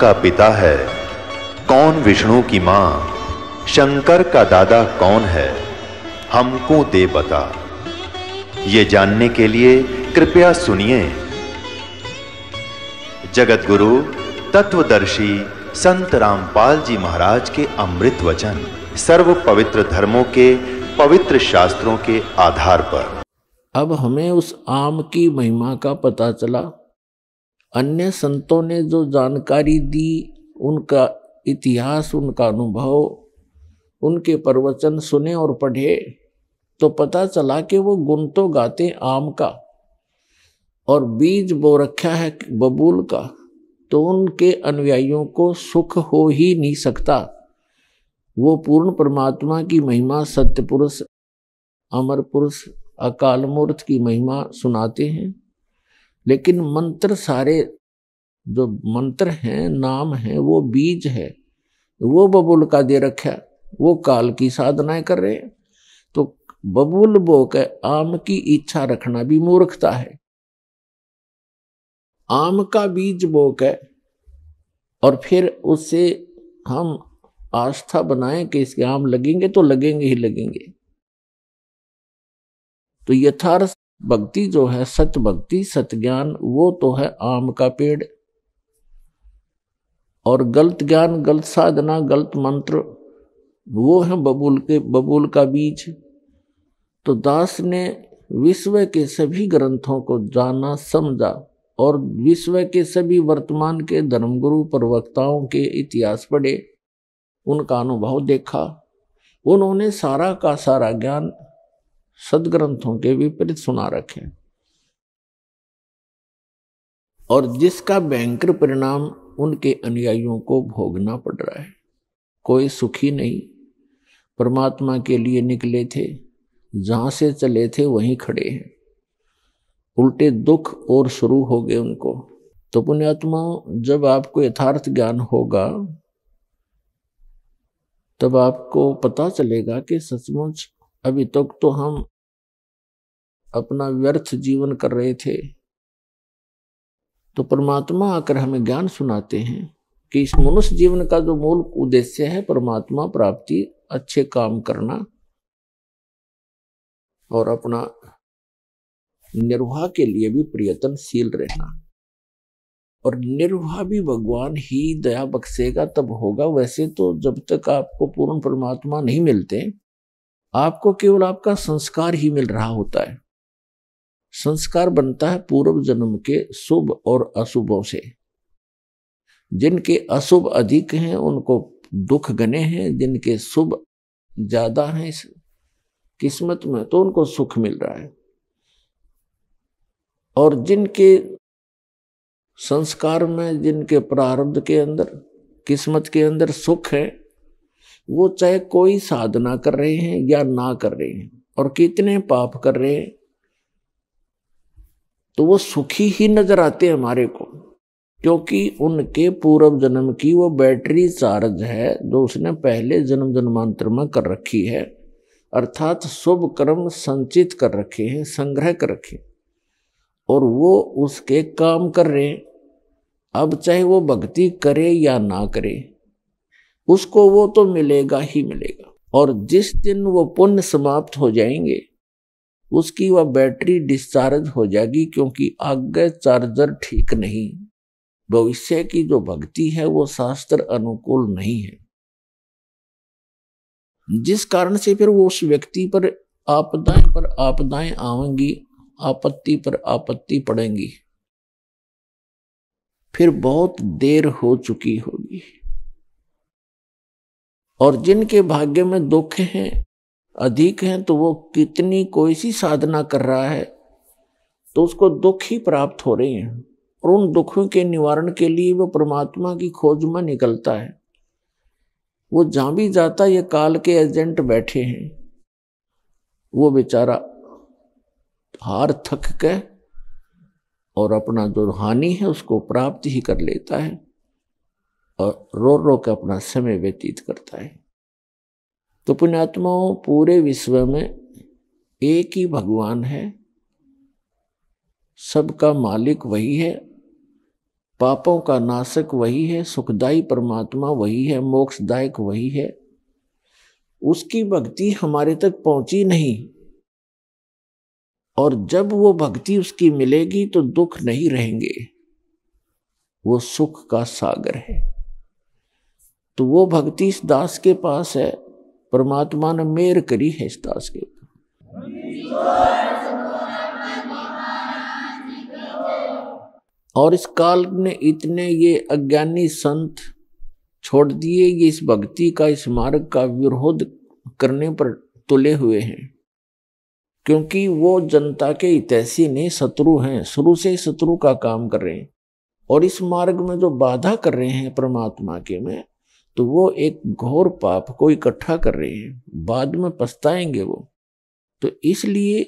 का पिता है कौन विष्णु की मां शंकर का दादा कौन है हमको दे बता ये जानने के लिए कृपया सुनिए जगत गुरु तत्वदर्शी संत रामपाल जी महाराज के अमृत वचन सर्व पवित्र धर्मों के पवित्र शास्त्रों के आधार पर अब हमें उस आम की महिमा का पता चला अन्य संतों ने जो जानकारी दी उनका इतिहास उनका अनुभव उनके प्रवचन सुने और पढ़े तो पता चला कि वो गुण तो गाते आम का और बीज बो रखा है बबूल का तो उनके अनुयायियों को सुख हो ही नहीं सकता वो पूर्ण परमात्मा की महिमा सत्य पुरुष अमर पुरुष अकाल मूर्त की महिमा सुनाते हैं लेकिन मंत्र सारे जो मंत्र हैं नाम हैं वो बीज है वो बबुल का दे रखा वो काल की साधनाएं कर रहे हैं तो बबुल बो के आम की इच्छा रखना भी मूर्खता है आम का बीज बो के और फिर उससे हम आस्था बनाएं कि इसके आम लगेंगे तो लगेंगे ही लगेंगे तो यथार्थ भक्ति जो है सच भक्ति सत ज्ञान वो तो है आम का पेड़ और गलत ज्ञान गलत साधना गलत मंत्र वो है बबूल के बबूल का बीज तो दास ने विश्व के सभी ग्रंथों को जाना समझा और विश्व के सभी वर्तमान के धर्मगुरु प्रवक्ताओं के इतिहास पढ़े उनका अनुभव देखा उन्होंने सारा का सारा ज्ञान सदग्रंथों के विपरीत सुना रखे और जिसका भयंकर परिणाम उनके अनुयायियों को भोगना पड़ रहा है कोई सुखी नहीं परमात्मा के लिए निकले थे जहां से चले थे वहीं खड़े हैं उल्टे दुख और शुरू हो गए उनको तो पुण्यात्मा जब आपको यथार्थ ज्ञान होगा तब आपको पता चलेगा कि सचमुच अभी तक तो हम अपना व्यर्थ जीवन कर रहे थे तो परमात्मा आकर हमें ज्ञान सुनाते हैं कि इस मनुष्य जीवन का जो मूल उद्देश्य है परमात्मा प्राप्ति अच्छे काम करना और अपना निर्वाह के लिए भी प्रयत्नशील रहना और निर्वाह भी भगवान ही दया बख्सेगा तब होगा वैसे तो जब तक आपको पूर्ण परमात्मा नहीं मिलते आपको केवल आपका संस्कार ही मिल रहा होता है संस्कार बनता है पूर्व जन्म के शुभ और अशुभों से जिनके अशुभ अधिक हैं उनको दुख गने हैं जिनके शुभ ज्यादा हैं इस किस्मत में तो उनको सुख मिल रहा है और जिनके संस्कार में जिनके प्रारब्ध के अंदर किस्मत के अंदर सुख है वो चाहे कोई साधना कर रहे हैं या ना कर रहे हैं और कितने पाप कर रहे हैं तो वो सुखी ही नजर आते हैं हमारे को क्योंकि उनके पूर्व जन्म की वो बैटरी चार्ज है जो उसने पहले जन्म जन्मांतर में कर रखी है अर्थात शुभ कर्म संचित कर रखे हैं संग्रह कर रखे और वो उसके काम कर रहे हैं अब चाहे वो भक्ति करे या ना करे उसको वो तो मिलेगा ही मिलेगा और जिस दिन वो पुण्य समाप्त हो जाएंगे उसकी वह बैटरी डिस्चार्ज हो जाएगी क्योंकि आगे चार्जर ठीक नहीं भविष्य की जो भक्ति है वो शास्त्र अनुकूल नहीं है जिस कारण से फिर वो उस व्यक्ति पर आपदाएं पर आपदाएं आवेंगी आपत्ति पर आपत्ति पड़ेंगी फिर बहुत देर हो चुकी होगी और जिनके भाग्य में दुख हैं अधिक हैं तो वो कितनी कोई सी साधना कर रहा है तो उसको दुख ही प्राप्त हो रहे हैं और उन दुखों के निवारण के लिए वो परमात्मा की खोज में निकलता है वो जहाँ भी जाता ये काल के एजेंट बैठे हैं वो बेचारा हार थक के और अपना जो हानि है उसको प्राप्त ही कर लेता है और रो रो के अपना समय व्यतीत करता है तो पुण्यात्माओं पूरे विश्व में एक ही भगवान है सबका मालिक वही है पापों का नाशक वही है सुखदायी परमात्मा वही है मोक्षदायक वही है उसकी भक्ति हमारे तक पहुंची नहीं और जब वो भक्ति उसकी मिलेगी तो दुख नहीं रहेंगे वो सुख का सागर है तो वो भक्ति इस दास के पास है परमात्मा ने मेहर करी है इस दास के और इस काल ने इतने ये अज्ञानी संत छोड़ दिए ये इस भक्ति का इस मार्ग का विरोध करने पर तुले हुए हैं क्योंकि वो जनता के हितैषी नहीं शत्रु हैं शुरू से शत्रु का काम कर रहे हैं और इस मार्ग में जो बाधा कर रहे हैं परमात्मा के में तो वो एक घोर पाप को इकट्ठा कर रहे हैं बाद में पछताएंगे वो तो इसलिए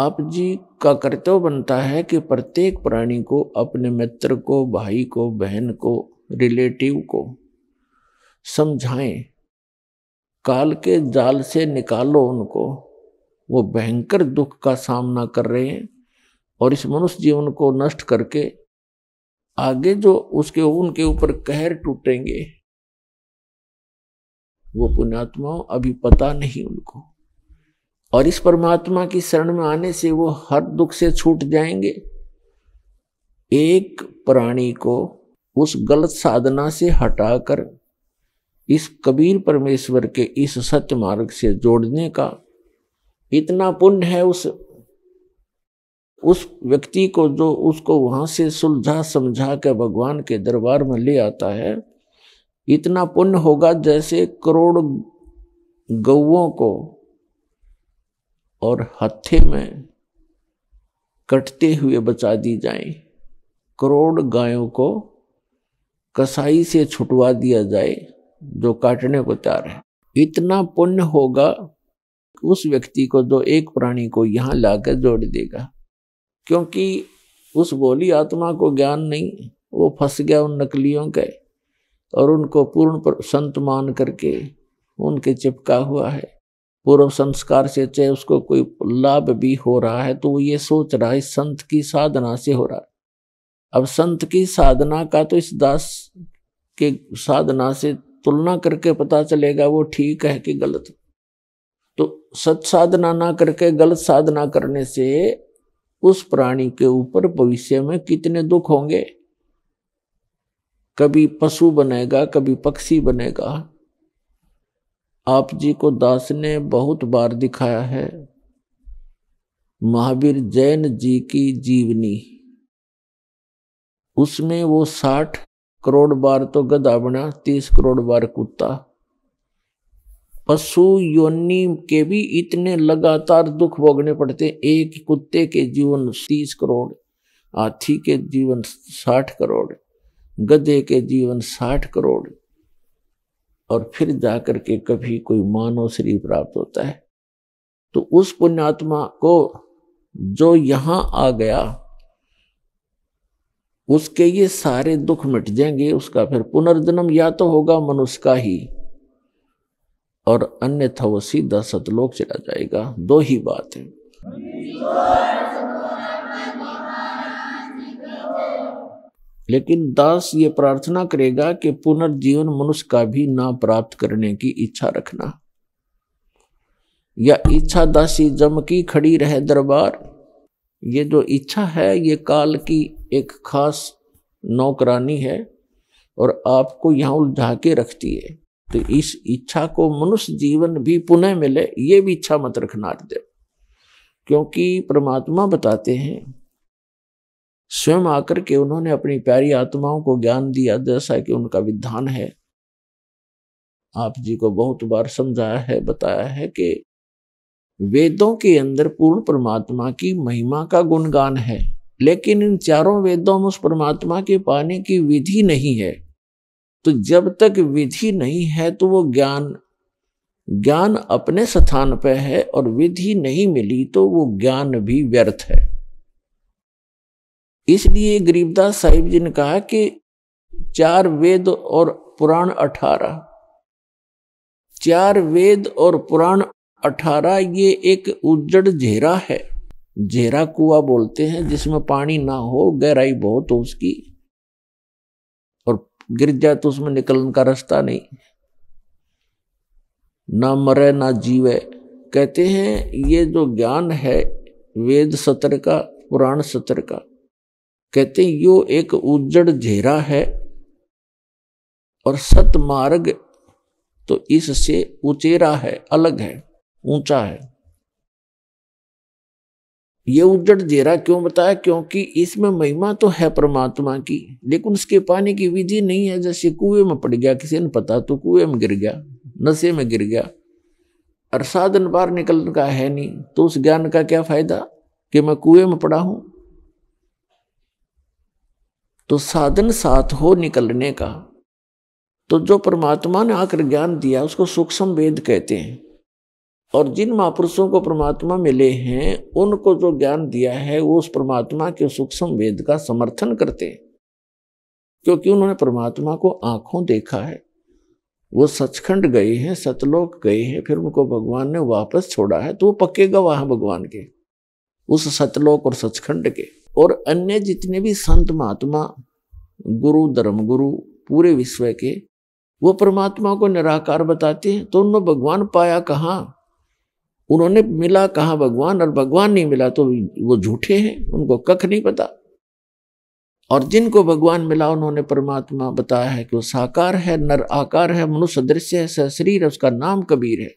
आप जी का कर्तव्य बनता है कि प्रत्येक प्राणी को अपने मित्र को भाई को बहन को रिलेटिव को समझाएं काल के जाल से निकालो उनको वो भयंकर दुख का सामना कर रहे हैं और इस मनुष्य जीवन को नष्ट करके आगे जो उसके उनके ऊपर कहर टूटेंगे वो पुण्यात्मा अभी पता नहीं उनको और इस परमात्मा की शरण में आने से वो हर दुख से छूट जाएंगे एक प्राणी को उस गलत साधना से हटाकर इस कबीर परमेश्वर के इस सत्य मार्ग से जोड़ने का इतना पुण्य है उस उस व्यक्ति को जो उसको वहाँ से सुलझा समझा कर भगवान के दरबार में ले आता है इतना पुण्य होगा जैसे करोड़ गौं को और हत्थे में कटते हुए बचा दी जाए करोड़ गायों को कसाई से छुटवा दिया जाए जो काटने को तैयार है इतना पुण्य होगा उस व्यक्ति को जो एक प्राणी को यहाँ लाकर जोड़ देगा क्योंकि उस बोली आत्मा को ज्ञान नहीं वो फंस गया उन नकलियों के और उनको पूर्ण संत मान करके उनके चिपका हुआ है पूर्व संस्कार से चाहे उसको कोई लाभ भी हो रहा है तो वो ये सोच रहा है संत की साधना से हो रहा है अब संत की साधना का तो इस दास के साधना से तुलना करके पता चलेगा वो ठीक है कि गलत तो सत साधना ना करके गलत साधना करने से उस प्राणी के ऊपर भविष्य में कितने दुख होंगे कभी पशु बनेगा कभी पक्षी बनेगा आप जी को दास ने बहुत बार दिखाया है महावीर जैन जी की जीवनी उसमें वो साठ करोड़ बार तो गधा बना तीस करोड़ बार कुत्ता पशु योनि के भी इतने लगातार दुख भोगने पड़ते एक कुत्ते के जीवन तीस करोड़ हाथी के जीवन साठ करोड़ गधे के जीवन साठ करोड़ और फिर जाकर के कभी कोई मानव शरीर प्राप्त होता है तो उस पुण्यात्मा को जो यहां आ गया उसके ये सारे दुख मिट जाएंगे उसका फिर पुनर्जन्म या तो होगा मनुष्य का ही और अन्य वो सीधा सतलोक चला जाएगा दो ही बात है लेकिन दास ये प्रार्थना करेगा कि पुनर्जीवन मनुष्य का भी ना प्राप्त करने की इच्छा रखना या इच्छा दासी जम की खड़ी रहे दरबार ये जो इच्छा है ये काल की एक खास नौकरानी है और आपको यहाँ उलझा के रखती है तो इस इच्छा को मनुष्य जीवन भी पुनः मिले ये भी इच्छा मत रखना अर्देव क्योंकि परमात्मा बताते हैं स्वयं आकर के उन्होंने अपनी प्यारी आत्माओं को ज्ञान दिया जैसा कि उनका विधान है आप जी को बहुत बार समझाया है बताया है कि वेदों के अंदर पूर्ण परमात्मा की महिमा का गुणगान है लेकिन इन चारों वेदों में उस परमात्मा के पाने की विधि नहीं है तो जब तक विधि नहीं है तो वो ज्ञान ज्ञान अपने स्थान पर है और विधि नहीं मिली तो वो ज्ञान भी व्यर्थ है इसलिए गरीबदास साहिब जी ने कहा कि चार वेद और पुराण अठारह चार वेद और पुराण अठारह ये एक उज्जड़ झेरा है झेरा कुआ बोलते हैं जिसमें पानी ना हो गहराई बहुत हो उसकी गिर जाए तो उसमें निकलने का रास्ता नहीं ना मरे ना जीवे कहते हैं ये जो ज्ञान है वेद सत्र का पुराण सत्र का कहते हैं यो एक उज्जड़ झेरा है और सत मार्ग तो इससे उचेरा है अलग है ऊंचा है ये उजड़ जेरा क्यों बताया क्योंकि इसमें महिमा तो है परमात्मा की लेकिन उसके पानी की विधि नहीं है जैसे कुएं में पड़ गया किसी ने पता तो कुएं में गिर गया नशे में गिर गया और साधन बाहर निकलने का है नहीं तो उस ज्ञान का क्या फायदा कि मैं कुएं में पड़ा हूं तो साधन साथ हो निकलने का तो जो परमात्मा ने आकर ज्ञान दिया उसको सूक्ष्म वेद कहते हैं और जिन महापुरुषों को परमात्मा मिले हैं उनको जो ज्ञान दिया है वो उस परमात्मा के सूक्ष्म वेद का समर्थन करते हैं क्योंकि उन्होंने परमात्मा को आंखों देखा है वो सचखंड गए हैं सतलोक गए हैं फिर उनको भगवान ने वापस छोड़ा है तो वो पक्के गवाह भगवान के उस सतलोक और सचखंड के और अन्य जितने भी संत महात्मा गुरु धर्मगुरु पूरे विश्व के वो परमात्मा को निराकार बताते हैं तो उन्होंने भगवान पाया कहाँ उन्होंने मिला कहा भगवान और भगवान नहीं मिला तो वो झूठे हैं उनको कख नहीं पता और जिनको भगवान मिला उन्होंने परमात्मा बताया है कि वो साकार है नर आकार है मनुष्य दृश्य है सशरीर उसका नाम कबीर है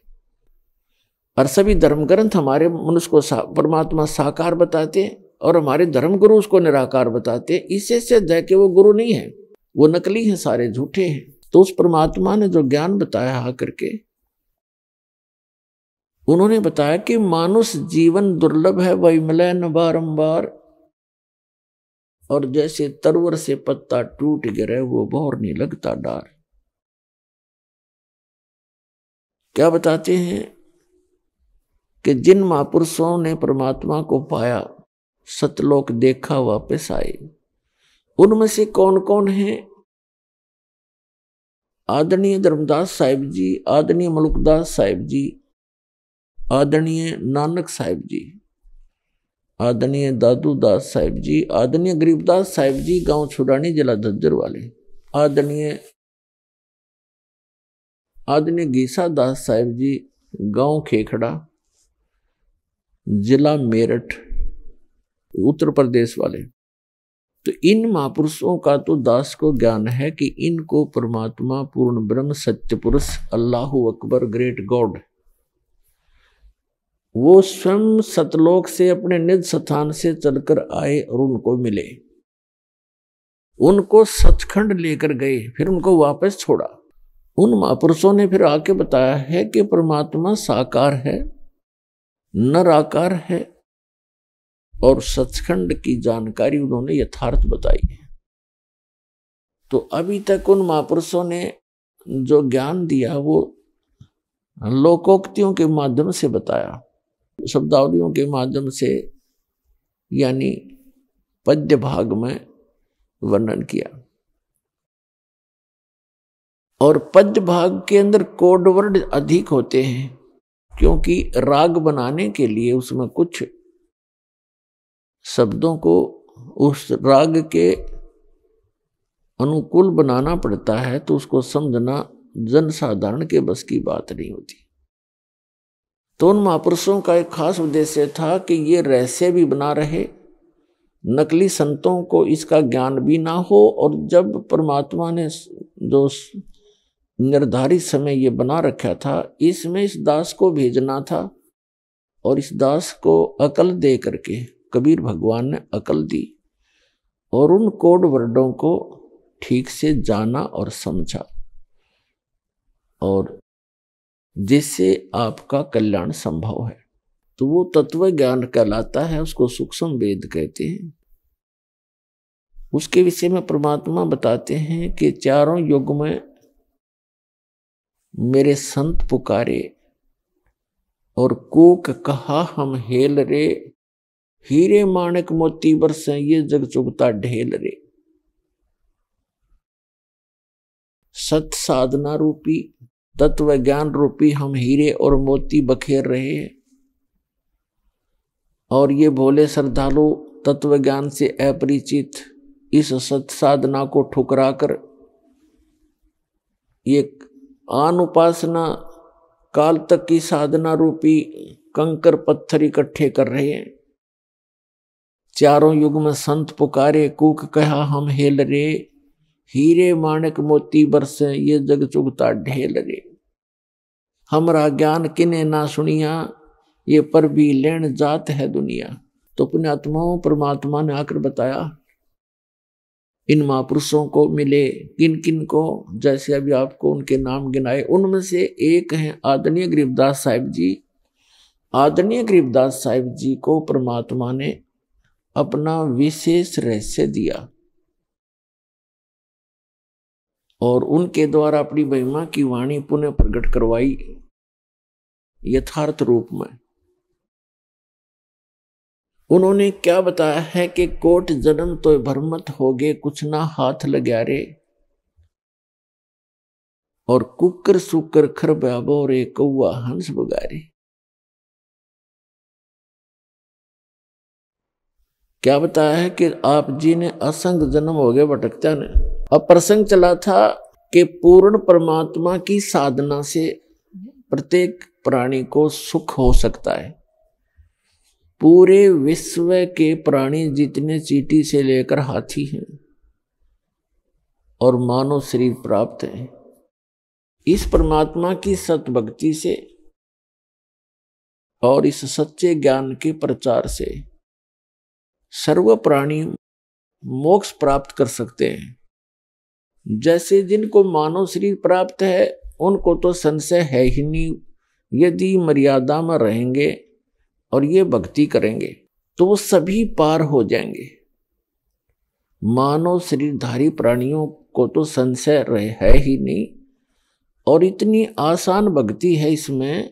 और सभी धर्म ग्रंथ हमारे मनुष्य को सा, परमात्मा साकार बताते हैं और हमारे धर्म गुरु उसको निराकार बताते हैं इससे सिद्ध है कि वो गुरु नहीं है वो नकली है सारे झूठे हैं तो उस परमात्मा ने जो ज्ञान बताया आकर के उन्होंने बताया कि मानुष जीवन दुर्लभ है वही मिलन बारंबार और जैसे तरवर से पत्ता टूट गिरे वो बहुत नहीं लगता डार क्या बताते हैं कि जिन महापुरुषों ने परमात्मा को पाया सतलोक देखा वापस आए उनमें से कौन कौन है आदरणीय धर्मदास साहिब जी आदरणीय मलुकदास साहिब जी आदरणीय नानक साहिब जी आदरणीय दादू दास साहिब जी आदरणीय गरीबदास साहिब जी गांव छुड़ानी जिला झज्जर वाले आदरणीय आदरणीय गीसा दास साहिब जी गांव खेखड़ा जिला मेरठ उत्तर प्रदेश वाले तो इन महापुरुषों का तो दास को ज्ञान है कि इनको परमात्मा पूर्ण ब्रह्म सत्य पुरुष अल्लाह अकबर ग्रेट गॉड वो स्वयं सतलोक से अपने निज स्थान से चलकर आए और उनको मिले उनको सचखंड लेकर गए फिर उनको वापस छोड़ा उन महापुरुषों ने फिर आके बताया है कि परमात्मा साकार है नराकार है और सचखंड की जानकारी उन्होंने यथार्थ बताई है तो अभी तक उन महापुरुषों ने जो ज्ञान दिया वो लोकोक्तियों के माध्यम से बताया शब्दावलियों के माध्यम से यानी पद्य भाग में वर्णन किया और पद्य भाग के अंदर कोडवर्ड अधिक होते हैं क्योंकि राग बनाने के लिए उसमें कुछ शब्दों को उस राग के अनुकूल बनाना पड़ता है तो उसको समझना जनसाधारण के बस की बात नहीं होती तो उन महापुरुषों का एक खास उद्देश्य था कि ये रहस्य भी बना रहे नकली संतों को इसका ज्ञान भी ना हो और जब परमात्मा ने जो निर्धारित समय ये बना रखा था इसमें इस दास को भेजना था और इस दास को अकल दे करके कबीर भगवान ने अकल दी और उन कोड वर्डों को ठीक से जाना और समझा और जिससे आपका कल्याण संभव है तो वो तत्व ज्ञान कहलाता है उसको सूक्ष्म वेद कहते हैं उसके विषय में परमात्मा बताते हैं कि चारों युग में मेरे संत पुकारे और कूक कहा हम हेल रे हीरे माणक मोती बरसे ये जग चुगता ढेल रे सत साधना रूपी तत्व ज्ञान रूपी हम हीरे और मोती बखेर रहे हैं और ये भोले श्रद्धालु तत्व ज्ञान से अपरिचित इस सत्साधना को ठुकरा कर ये अनुपासना काल तक की साधना रूपी कंकर पत्थर इकट्ठे कर रहे हैं चारों युग में संत पुकारे कुक कहा हम हेल रे हीरे माणक मोती बरसे ये जग चुगता ढेल लगे हमरा ज्ञान किने ना सुनिया ये पर भी लेन जात है दुनिया तो आत्माओं परमात्मा ने आकर बताया इन महापुरुषों को मिले किन किन को जैसे अभी आपको उनके नाम गिनाए उनमें से एक हैं आदरणीय गरीबदास साहिब जी आदरणीय गरीबदास साहिब जी को परमात्मा ने अपना विशेष रहस्य दिया और उनके द्वारा अपनी महिमा की वाणी पुनः प्रकट करवाई यथार्थ रूप में उन्होंने क्या बताया है कि कोट जन्म तो भरमत हो गए कुछ ना हाथ लग्यारे और कुकर सुकर खर ब्याबो रे कौआ हंस बगारे क्या बताया है कि आप जी ने असंग जन्म हो गए भटकता ने अब प्रसंग चला था कि पूर्ण परमात्मा की साधना से प्रत्येक प्राणी को सुख हो सकता है पूरे विश्व के प्राणी जितने चीटी से लेकर हाथी हैं और मानव शरीर प्राप्त है इस परमात्मा की सतभक्ति से और इस सच्चे ज्ञान के प्रचार से सर्व प्राणी मोक्ष प्राप्त कर सकते हैं जैसे जिनको मानव शरीर प्राप्त है उनको तो संशय है ही नहीं यदि मर्यादा में रहेंगे और ये भक्ति करेंगे तो वो सभी पार हो जाएंगे मानव शरीरधारी प्राणियों को तो संशय रहे है ही नहीं और इतनी आसान भक्ति है इसमें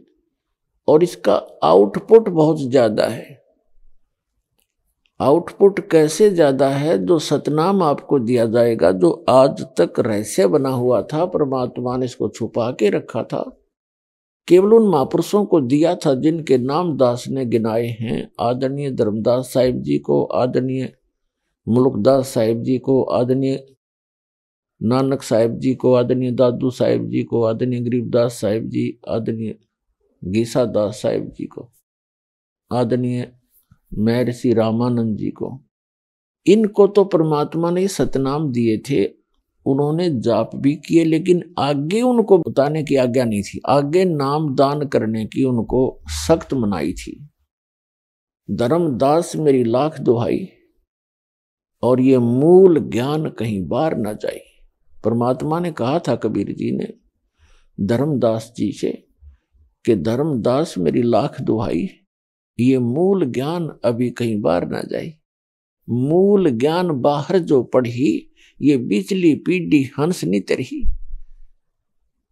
और इसका आउटपुट बहुत ज़्यादा है आउटपुट कैसे ज़्यादा है जो सतनाम आपको दिया जाएगा जो आज तक रहस्य बना हुआ था परमात्मा ने इसको छुपा के रखा था केवल उन महापुरुषों को दिया था जिनके नाम दास ने गिनाए हैं आदरणीय धर्मदास साहिब जी को आदरणीय मुलुकदास साहिब जी को आदरणीय नानक साहिब जी को आदरणीय दादू साहिब जी को आदरणीय गरीबदास साहिब जी आदरणीय गीसा दास साहिब जी को आदरणीय महर्षि रामानंद जी को इनको तो परमात्मा ने सतनाम दिए थे उन्होंने जाप भी किए लेकिन आगे उनको बताने की आज्ञा नहीं थी आगे नाम दान करने की उनको सख्त मनाई थी धर्मदास मेरी लाख दुहाई और ये मूल ज्ञान कहीं बार ना जाए परमात्मा ने कहा था कबीर जी ने धर्मदास जी से कि धर्मदास मेरी लाख दुहाई ये मूल ज्ञान अभी कहीं बार ना जाए मूल ज्ञान बाहर जो पढ़ी ये बिचली पीढ़ी हंस तरही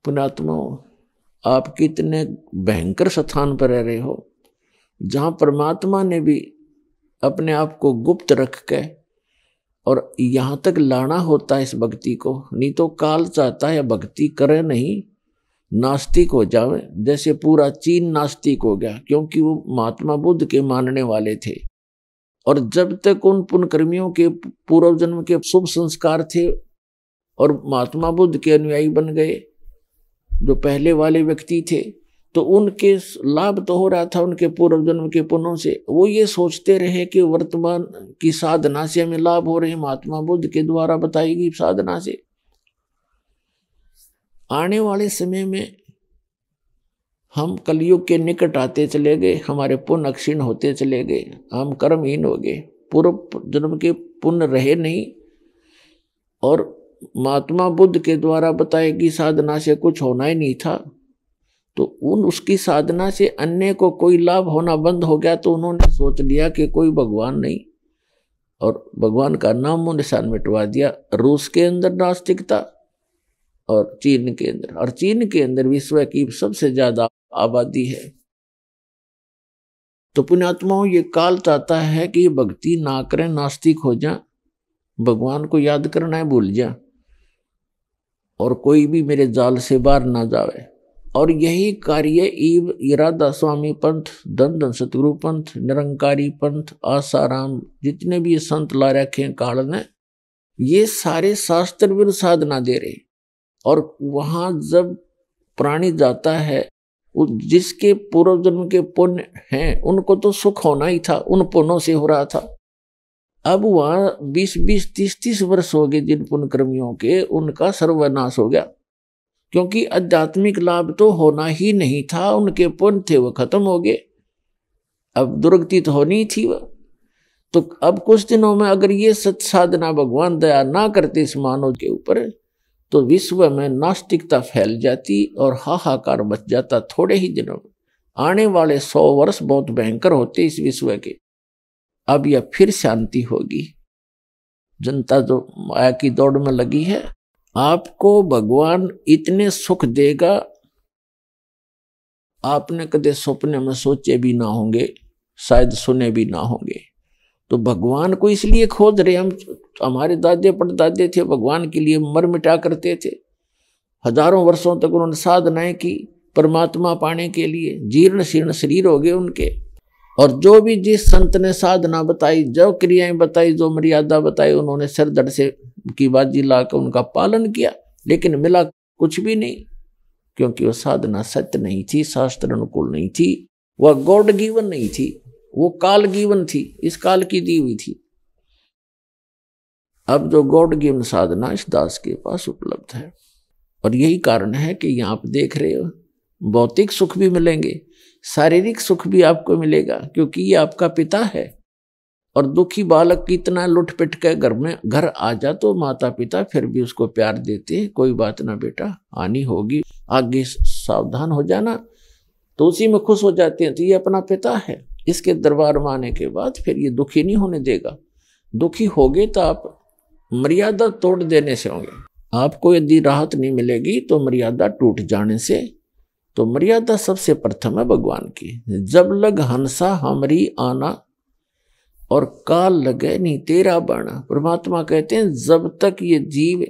पुणात्मा आप कितने भयंकर स्थान पर रह रहे हो जहाँ परमात्मा ने भी अपने आप को गुप्त रख के और यहाँ तक लाना होता है इस भक्ति को नहीं तो काल चाहता है भक्ति करे नहीं नास्तिक हो जावे जैसे पूरा चीन नास्तिक हो गया क्योंकि वो महात्मा बुद्ध के मानने वाले थे और जब तक उन पुनकर्मियों के पूर्व जन्म के शुभ संस्कार थे और महात्मा बुद्ध के अनुयायी बन गए जो पहले वाले व्यक्ति थे तो उनके लाभ तो हो रहा था उनके पूर्व जन्म के पुनों से वो ये सोचते रहे कि वर्तमान की साधना से हमें लाभ हो रहे महात्मा बुद्ध के द्वारा बताई गई साधना से आने वाले समय में हम कलयुग के निकट आते चले गए हमारे पुण्य अक्षीण होते चले गए हम कर्महीन हो गए पूर्व जन्म के पुण्य रहे नहीं और महात्मा बुद्ध के द्वारा बताए कि साधना से कुछ होना ही नहीं था तो उन उसकी साधना से अन्य को कोई लाभ होना बंद हो गया तो उन्होंने सोच लिया कि कोई भगवान नहीं और भगवान का नामो निशान मिटवा दिया रूस के अंदर नास्तिकता और चीन के अंदर और चीन के अंदर विश्व की सबसे ज्यादा आबादी है तो पुण्यात्माओं ये काल चाहता है कि भक्ति ना करें नास्तिक हो जा भगवान को याद करना है भूल जा और कोई भी मेरे जाल से बाहर ना जावे और यही कार्य ईव इरादा स्वामी पंथ धन धन सतगुरु पंथ निरंकारी पंथ आसाराम जितने भी संत ला रखे हैं काल ने ये सारे शास्त्र विरुद्ध साधना दे रहे और वहाँ जब प्राणी जाता है जिसके पूर्व जन्म के पुण्य हैं उनको तो सुख होना ही था उन पुण्यों से हो रहा था अब वहाँ बीस बीस तीस तीस वर्ष हो गए जिन पुण्यकर्मियों के उनका सर्वनाश हो गया क्योंकि आध्यात्मिक लाभ तो होना ही नहीं था उनके पुण्य थे वो खत्म हो गए अब दुर्गति तो होनी थी वह तो अब कुछ दिनों में अगर ये साधना भगवान दया ना करते इस मानव के ऊपर तो विश्व में नास्तिकता फैल जाती और हाहाकार मच जाता थोड़े ही दिनों में आने वाले सौ वर्ष बहुत भयंकर होते इस विश्व के अब यह फिर शांति होगी जनता जो माया की दौड़ में लगी है आपको भगवान इतने सुख देगा आपने कदे सपने में सोचे भी ना होंगे शायद सुने भी ना होंगे तो भगवान को इसलिए खोज रहे हम तो हमारे दादे पड़दादे थे भगवान के लिए मर मिटा करते थे हजारों वर्षों तक उन्होंने साधनाएं की परमात्मा पाने के लिए जीर्ण शीर्ण शरीर हो गए उनके और जो भी जिस संत ने साधना बताई जो क्रियाएं बताई जो मर्यादा बताई उन्होंने दर्द से की बाजी ला कर उनका पालन किया लेकिन मिला कुछ भी नहीं क्योंकि वह साधना सत्य नहीं थी शास्त्र अनुकूल नहीं थी वह गॉड गीवन नहीं थी वो काल गीवन थी इस काल की दी हुई थी अब जो गॉड गिवन साधना इस दास के पास उपलब्ध है और यही कारण है कि यहाँ आप देख रहे हो भौतिक सुख भी मिलेंगे शारीरिक सुख भी आपको मिलेगा क्योंकि ये आपका पिता है और दुखी बालक कितना लुट पिट के घर में घर आ जा तो माता पिता फिर भी उसको प्यार देते हैं कोई बात ना बेटा आनी होगी आगे सावधान हो जाना तो उसी में खुश हो जाते हैं तो ये अपना पिता है इसके दरबार में आने के बाद फिर ये दुखी नहीं होने देगा दुखी होगे तो आप मर्यादा तोड़ देने से होंगे आपको यदि राहत नहीं मिलेगी तो मर्यादा टूट जाने से तो मर्यादा सबसे प्रथम है भगवान की जब लग हंसा हमरी आना और काल लगे नहीं तेरा बना परमात्मा कहते हैं जब तक ये जीव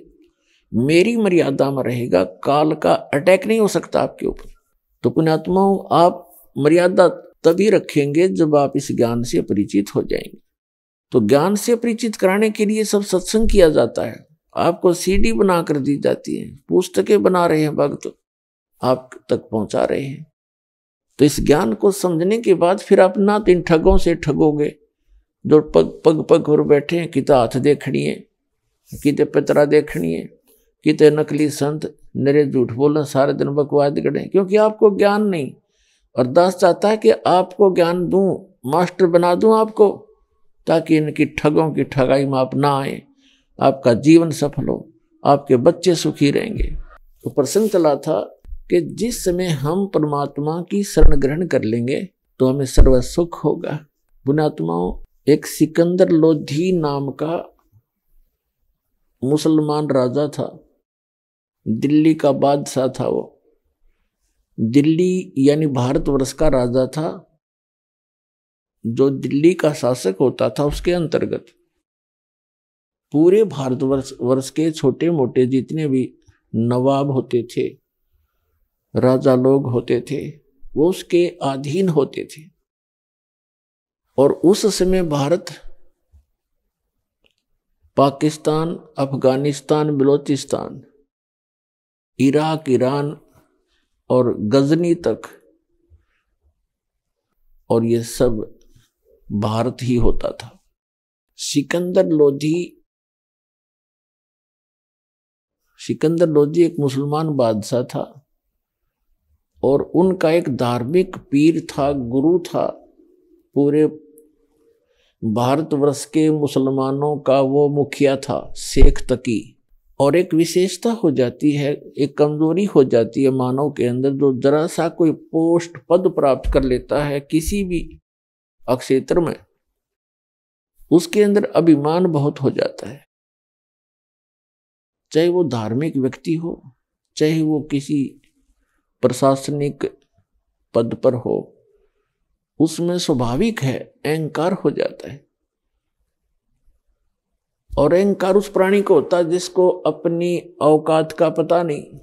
मेरी मर्यादा में रहेगा काल का अटैक नहीं हो सकता आपके ऊपर तो पुण्यात्माओं आप मर्यादा तभी रखेंगे जब आप इस ज्ञान से परिचित हो जाएंगे तो ज्ञान से परिचित कराने के लिए सब सत्संग किया जाता है आपको सीडी बना कर दी जाती है पुस्तकें बना रहे हैं भक्त आप तक पहुंचा रहे हैं तो इस ज्ञान को समझने के बाद फिर आप ना तो इन ठगों से ठगोगे जो पग पग पग पर बैठे हैं किता हाथ देखनी है किते पितरा देखनी है किते नकली संत नरे झूठ बोलना सारे दिन बकवाद करें क्योंकि आपको ज्ञान नहीं और दास चाहता है कि आपको ज्ञान दूं मास्टर बना दूं आपको ताकि इनकी ठगों की ठगाई में आप ना आए आपका जीवन सफल हो आपके बच्चे सुखी रहेंगे तो प्रसंग चला था कि जिस समय हम परमात्मा की शरण ग्रहण कर लेंगे तो हमें सर्व सुख होगा बुनात्माओं एक सिकंदर लोधी नाम का मुसलमान राजा था दिल्ली का बादशाह था वो दिल्ली यानी भारतवर्ष का राजा था जो दिल्ली का शासक होता था उसके अंतर्गत पूरे भारतवर्ष वर्ष के छोटे मोटे जितने भी नवाब होते थे राजा लोग होते थे वो उसके अधीन होते थे और उस समय भारत पाकिस्तान अफगानिस्तान बलोचिस्तान इराक ईरान और गजनी तक और ये सब भारत ही होता था सिकंदर लोधी सिकंदर लोधी एक मुसलमान बादशाह था और उनका एक धार्मिक पीर था गुरु था पूरे भारतवर्ष के मुसलमानों का वो मुखिया था शेख तकी और एक विशेषता हो जाती है एक कमजोरी हो जाती है मानव के अंदर जो जरा सा कोई पोस्ट पद प्राप्त कर लेता है किसी भी अक्षेत्र में उसके अंदर अभिमान बहुत हो जाता है चाहे वो धार्मिक व्यक्ति हो चाहे वो किसी प्रशासनिक पद पर हो उसमें स्वाभाविक है अहंकार हो जाता है और अहंकार उस प्राणी को होता है जिसको अपनी औकात का पता नहीं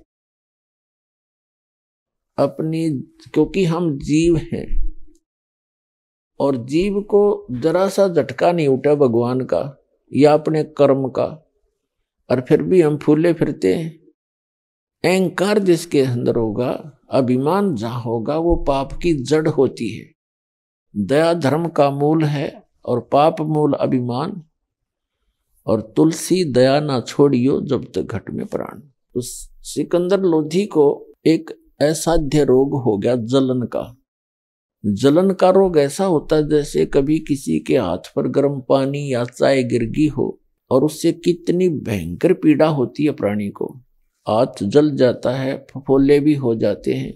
अपनी क्योंकि हम जीव हैं और जीव को जरा सा झटका नहीं उठा भगवान का या अपने कर्म का और फिर भी हम फूले फिरते हैं अहंकार जिसके अंदर होगा अभिमान जहाँ होगा वो पाप की जड़ होती है दया धर्म का मूल है और पाप मूल अभिमान और तुलसी दया ना छोड़ियो जब तक घट में प्राण उस सिकंदर लोधी को एक असाध्य रोग हो गया जलन का जलन का रोग ऐसा होता है जैसे कभी किसी के हाथ पर गर्म पानी या चाय गिर गई हो और उससे कितनी भयंकर पीड़ा होती है प्राणी को हाथ जल जाता है फफोले भी हो जाते हैं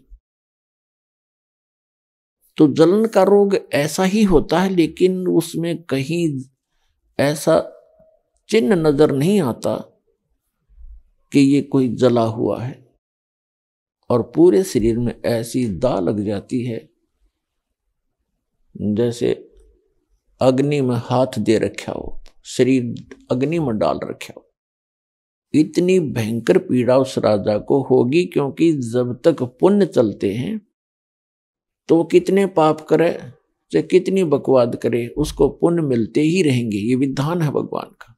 तो जलन का रोग ऐसा ही होता है लेकिन उसमें कहीं ऐसा चिन्ह नजर नहीं आता कि ये कोई जला हुआ है और पूरे शरीर में ऐसी दा लग जाती है जैसे अग्नि में हाथ दे रखा हो शरीर अग्नि में डाल रखा हो इतनी भयंकर पीड़ा उस राजा को होगी क्योंकि जब तक पुण्य चलते हैं तो वो कितने पाप करे चाहे कितनी बकवाद करे उसको पुण्य मिलते ही रहेंगे ये विधान है भगवान का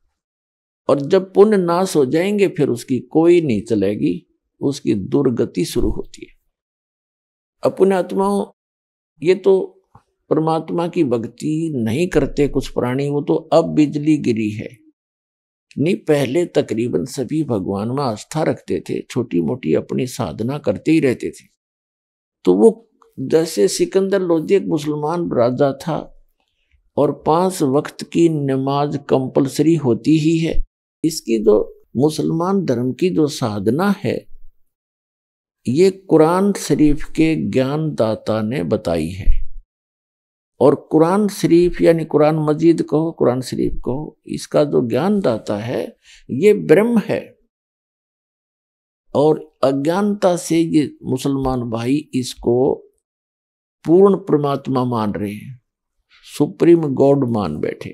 और जब पुण्य नाश हो जाएंगे फिर उसकी कोई नहीं चलेगी उसकी दुर्गति शुरू होती है अपुण आत्माओं ये तो परमात्मा की भक्ति नहीं करते कुछ प्राणी वो तो अब बिजली गिरी है नहीं पहले तकरीबन सभी भगवान में आस्था रखते थे छोटी मोटी अपनी साधना करते ही रहते थे तो वो जैसे सिकंदर लोधी एक मुसलमान राजा था और पांच वक्त की नमाज कंपलसरी होती ही है इसकी जो मुसलमान धर्म की जो साधना है ये कुरान शरीफ के ज्ञानदाता ने बताई है और कुरान शरीफ यानी कुरान मजीद कहो कुरान शरीफ कहो इसका जो ज्ञान दाता है ये ब्रह्म है और अज्ञानता से ये मुसलमान भाई इसको पूर्ण परमात्मा मान रहे हैं सुप्रीम गॉड मान बैठे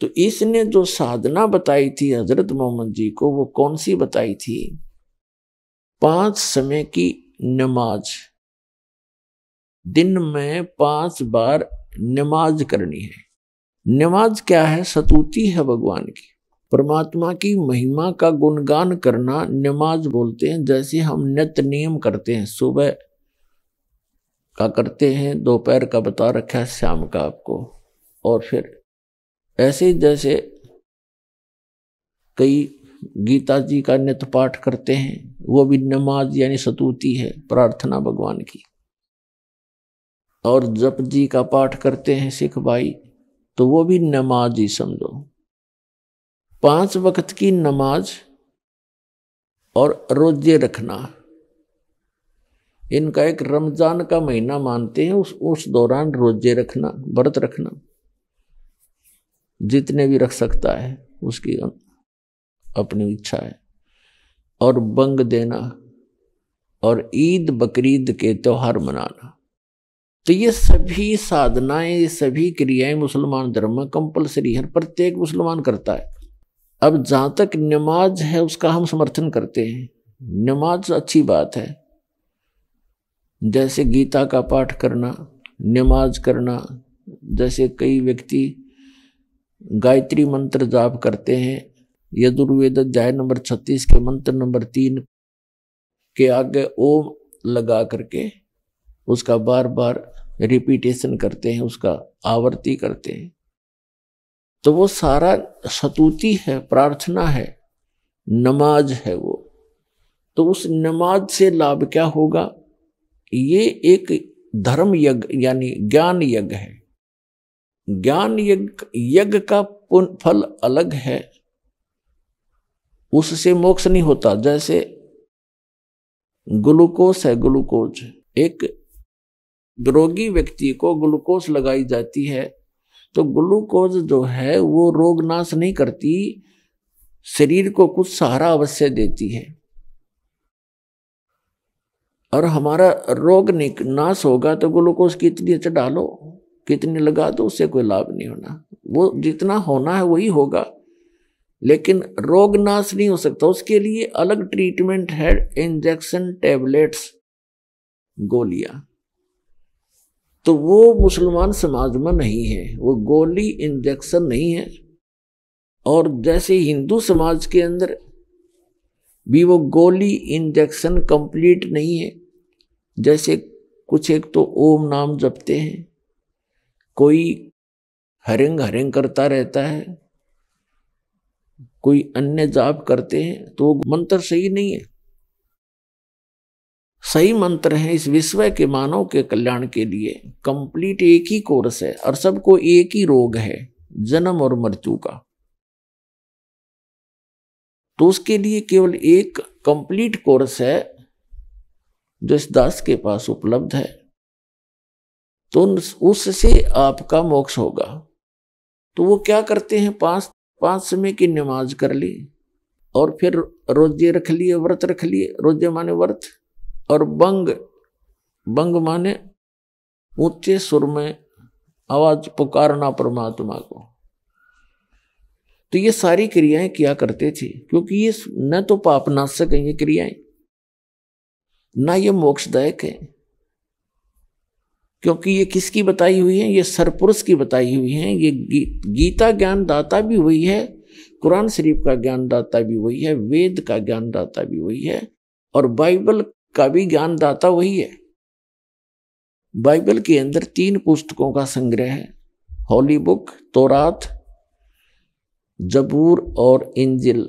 तो इसने जो साधना बताई थी हजरत मोहम्मद जी को वो कौन सी बताई थी पांच समय की नमाज दिन में पांच बार नमाज करनी है नमाज क्या है सतूती है भगवान की परमात्मा की महिमा का गुणगान करना नमाज बोलते हैं जैसे हम नित नियम करते हैं सुबह का करते हैं दोपहर का बता रखा है शाम का आपको और फिर ऐसे जैसे कई गीता जी का नित पाठ करते हैं वो भी नमाज यानी सतूती है प्रार्थना भगवान की और जप जी का पाठ करते हैं सिख भाई तो वो भी नमाज ही समझो पांच वक्त की नमाज और रोजे रखना इनका एक रमजान का महीना मानते हैं उस उस दौरान रोजे रखना व्रत रखना जितने भी रख सकता है उसकी अपनी इच्छा है और बंग देना और ईद बकरीद के त्यौहार मनाना तो ये सभी साधनाएं सभी क्रियाएं मुसलमान धर्म में कंपलसरी हैं प्रत्येक मुसलमान करता है अब जहाँ तक नमाज है उसका हम समर्थन करते हैं नमाज अच्छी बात है जैसे गीता का पाठ करना नमाज करना जैसे कई व्यक्ति गायत्री मंत्र जाप करते हैं यदुर्वेद अध्याय नंबर छत्तीस के मंत्र नंबर तीन के आगे ओम लगा करके उसका बार बार रिपीटेशन करते हैं उसका आवर्ती करते हैं तो वो सारा सतूती है प्रार्थना है नमाज है वो तो उस नमाज से लाभ क्या होगा ये एक धर्म यज्ञ यानी ज्ञान यज्ञ है ज्ञान यज्ञ यज्ञ का फल अलग है उससे मोक्ष नहीं होता जैसे ग्लूकोज है ग्लूकोज एक रोगी व्यक्ति को ग्लूकोज लगाई जाती है तो ग्लूकोज जो है वो रोग नाश नहीं करती शरीर को कुछ सहारा अवश्य देती है और हमारा रोग नाश होगा तो ग्लूकोज कितनी अच्छा डालो कितनी लगा दो उससे कोई लाभ नहीं होना वो जितना होना है वही होगा लेकिन रोग नाश नहीं हो सकता उसके लिए अलग ट्रीटमेंट है इंजेक्शन टेबलेट्स गोलियां तो वो मुसलमान समाज में नहीं है वो गोली इंजेक्शन नहीं है और जैसे हिंदू समाज के अंदर भी वो गोली इंजेक्शन कंप्लीट नहीं है जैसे कुछ एक तो ओम नाम जपते हैं कोई हरिंग हरिंग करता रहता है कोई अन्य जाप करते हैं तो वो मंत्र सही नहीं है सही मंत्र हैं इस विश्व के मानव के कल्याण के लिए कंप्लीट एक ही कोर्स है और सबको एक ही रोग है जन्म और मृत्यु का तो उसके लिए केवल एक कंप्लीट कोर्स है जो इस दास के पास उपलब्ध है तो उससे आपका मोक्ष होगा तो वो क्या करते हैं पांच पांच समय की नमाज कर ली और फिर रोजे रख लिए व्रत रख लिए रोजे माने व्रत और बंग बंग माने ऊंचे सुर में आवाज पुकारना परमात्मा को तो ये सारी क्रियाएं किया करते थे क्योंकि ये न तो पाप नाशक है ये क्रियाएं ना ये मोक्षदायक है क्योंकि ये किसकी बताई हुई है ये सरपुरुष की बताई हुई है ये गी, गीता ज्ञान दाता भी हुई है कुरान शरीफ का ज्ञान दाता भी हुई है वेद का ज्ञान दाता भी हुई है और बाइबल का भी ज्ञानदाता वही है बाइबल के अंदर तीन पुस्तकों का संग्रह है हॉली बुक तोरात जबूर और इंजिल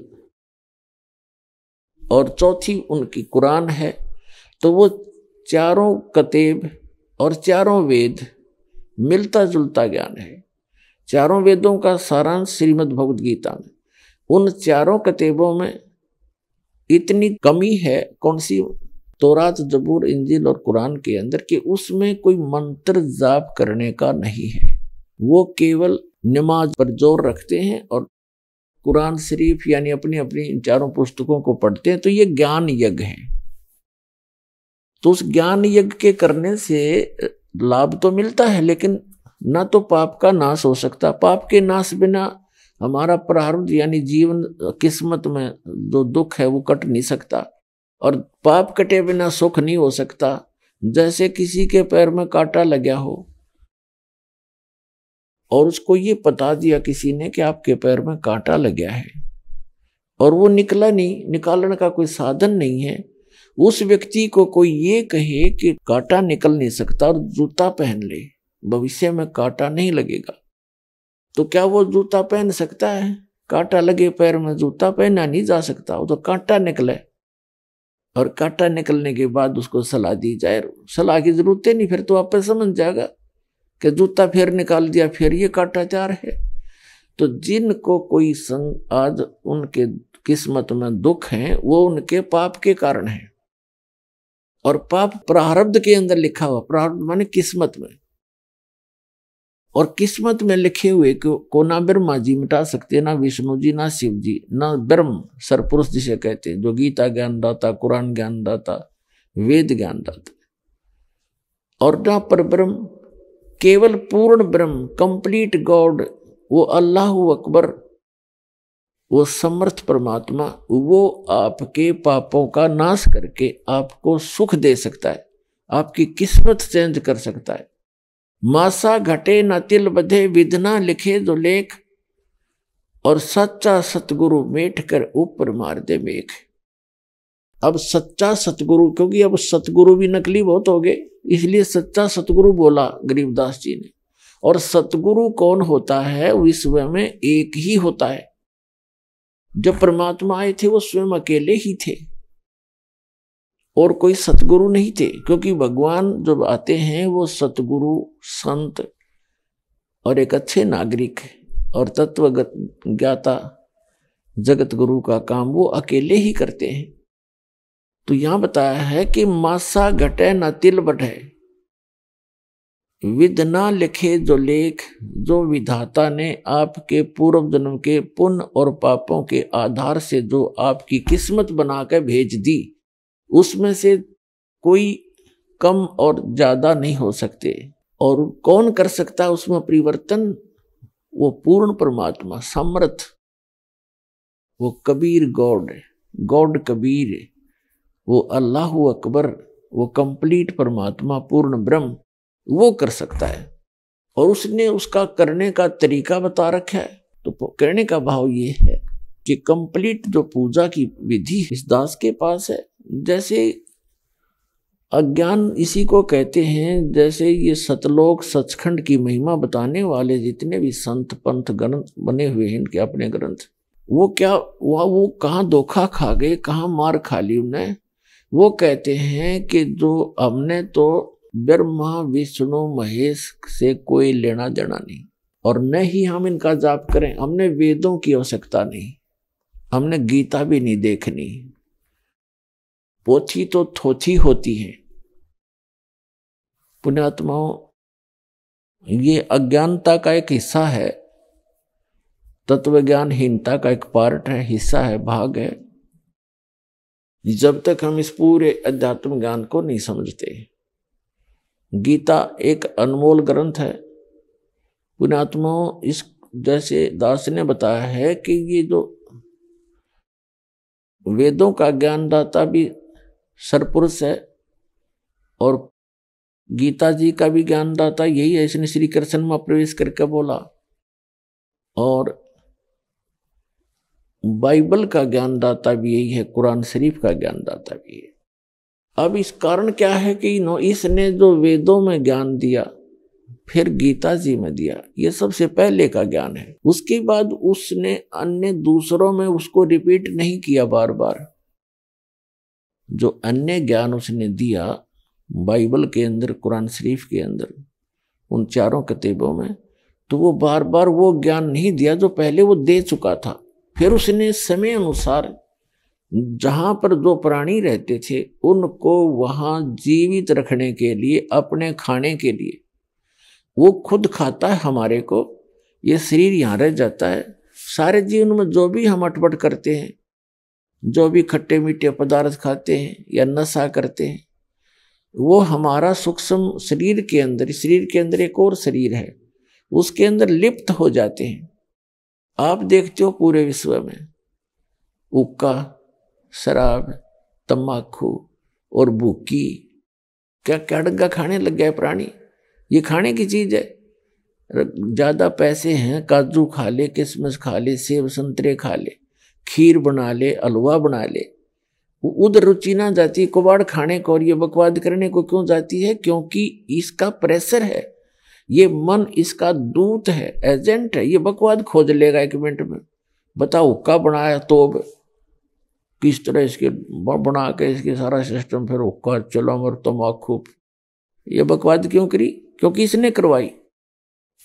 और चौथी उनकी कुरान है तो वो चारों कतेब और चारों वेद मिलता जुलता ज्ञान है चारों वेदों का सारांश श्रीमद् भगवद गीता में उन चारों कतेबों में इतनी कमी है कौन सी तोरात जबूर इंजिल और कुरान के अंदर कि उसमें कोई मंत्र जाप करने का नहीं है वो केवल नमाज पर जोर रखते हैं और कुरान शरीफ यानी अपनी अपनी इन चारों पुस्तकों को पढ़ते हैं तो ये ज्ञान यज्ञ है तो उस ज्ञान यज्ञ के करने से लाभ तो मिलता है लेकिन ना तो पाप का नाश हो सकता पाप के नाश बिना हमारा प्रारब्ध यानी जीवन किस्मत में जो दुख है वो कट नहीं सकता और पाप कटे बिना सुख नहीं हो सकता जैसे किसी के पैर में कांटा लग्या हो और उसको ये बता दिया किसी ने कि आपके पैर में कांटा लग्या है और वो निकला नहीं निकालने का कोई साधन नहीं है उस व्यक्ति को कोई ये कहे कि कांटा निकल नहीं सकता और जूता पहन ले भविष्य में कांटा नहीं लगेगा तो क्या वो जूता पहन सकता है कांटा लगे पैर में जूता पहना नहीं जा सकता वो तो कांटा निकले और काटा निकलने के बाद उसको सलाह दी जाए सलाह की जरूरत ही नहीं फिर तो आप समझ जाएगा कि जूता फिर निकाल दिया फिर ये काटा चार है तो जिनको कोई संग आज उनके किस्मत में दुख है वो उनके पाप के कारण है और पाप प्रारब्ध के अंदर लिखा हुआ प्रारब्ध माने किस्मत में और किस्मत में लिखे हुए को ना ब्रह्मा जी मिटा सकते ना विष्णु जी ना शिव जी ना ब्रह्म सरपुरुष जिसे कहते हैं जो गीता ज्ञानदाता कुरान ज्ञानदाता वेद ज्ञानदाता और ना पर ब्रह्म केवल पूर्ण ब्रह्म कंप्लीट गॉड वो अल्लाह अकबर वो समर्थ परमात्मा वो आपके पापों का नाश करके आपको सुख दे सकता है आपकी किस्मत चेंज कर सकता है मासा घटे न तिल बधे विधना लिखे दुलेख और सच्चा सतगुरु मेठ कर ऊपर मार दे मेख अब सच्चा सतगुरु क्योंकि अब सतगुरु भी नकली बहुत हो गए इसलिए सच्चा सतगुरु बोला गरीबदास जी ने और सतगुरु कौन होता है विश्व में एक ही होता है जब परमात्मा आए थे वो स्वयं अकेले ही थे और कोई सतगुरु नहीं थे क्योंकि भगवान जब आते हैं वो सतगुरु संत और एक अच्छे नागरिक और तत्व ज्ञाता जगत गुरु का काम वो अकेले ही करते हैं तो यहां बताया है कि मासा घटे न तिल बटे विदना ना लिखे जो लेख जो विधाता ने आपके पूर्व जन्म के पुण्य और पापों के आधार से जो आपकी किस्मत बनाकर भेज दी उसमें से कोई कम और ज्यादा नहीं हो सकते और कौन कर सकता उसमें परिवर्तन वो पूर्ण परमात्मा समर्थ वो कबीर गॉड गॉड कबीर वो अल्लाह अकबर वो कंप्लीट परमात्मा पूर्ण ब्रह्म वो कर सकता है और उसने उसका करने का तरीका बता रखा है तो करने का भाव ये है कि कंप्लीट जो पूजा की विधि इस दास के पास है जैसे अज्ञान इसी को कहते हैं जैसे ये सतलोक सचखंड की महिमा बताने वाले जितने भी संत पंथ ग्रंथ बने हुए हैं इनके अपने ग्रंथ वो क्या वह वो कहाँ धोखा खा गए कहाँ मार खा ली उन्हें वो कहते हैं कि जो हमने तो ब्रह्मा विष्णु महेश से कोई लेना देना नहीं और न ही हम इनका जाप करें हमने वेदों की आवश्यकता नहीं हमने गीता भी नहीं देखनी पोथी तो थोथी होती है पुण्यात्माओं ये अज्ञानता का एक हिस्सा है तत्वज्ञानहीनता का एक पार्ट है हिस्सा है भाग है जब तक हम इस पूरे अध्यात्म ज्ञान को नहीं समझते गीता एक अनमोल ग्रंथ है पुणात्माओं इस जैसे दास ने बताया है कि ये जो वेदों का ज्ञानदाता भी सरपुरुष है और गीता जी का भी ज्ञानदाता यही है इसने श्री कृष्ण में प्रवेश करके बोला और बाइबल का ज्ञानदाता भी यही है कुरान शरीफ का ज्ञानदाता भी है अब इस कारण क्या है कि नो इसने जो वेदों में ज्ञान दिया फिर गीता जी में दिया ये सबसे पहले का ज्ञान है उसके बाद उसने अन्य दूसरों में उसको रिपीट नहीं किया बार बार जो अन्य ज्ञान उसने दिया बाइबल के अंदर कुरान शरीफ के अंदर उन चारों किताबों में तो वो बार बार वो ज्ञान नहीं दिया जो पहले वो दे चुका था फिर उसने समय अनुसार जहाँ पर जो प्राणी रहते थे उनको वहाँ जीवित रखने के लिए अपने खाने के लिए वो खुद खाता है हमारे को ये शरीर यहाँ रह जाता है सारे जीवन में जो भी हम अटपट करते हैं जो भी खट्टे मीठे पदार्थ खाते हैं या नशा करते हैं वो हमारा सूक्ष्म शरीर के अंदर शरीर के अंदर एक और शरीर है उसके अंदर लिप्त हो जाते हैं आप देखते हो पूरे विश्व में उक्का शराब तम्बाकू और भूखी क्या क्या डग्गा खाने लग गया प्राणी ये खाने की चीज़ है ज़्यादा पैसे हैं काजू खा ले किसमस खा ले सेब संतरे खा ले खीर बना ले हलवा बना ले उधर रुचि ना जाती कबाड़ खाने को और ये बकवाद करने को क्यों जाती है क्योंकि इसका प्रेशर है ये मन इसका दूत है एजेंट है ये बकवाद खोज लेगा एक मिनट में बताओ हुक्का बनाया तो किस तरह इसके बना के इसके सारा सिस्टम फिर हुक्का चलो मर तमाखू ये बकवाद क्यों करी क्योंकि इसने करवाई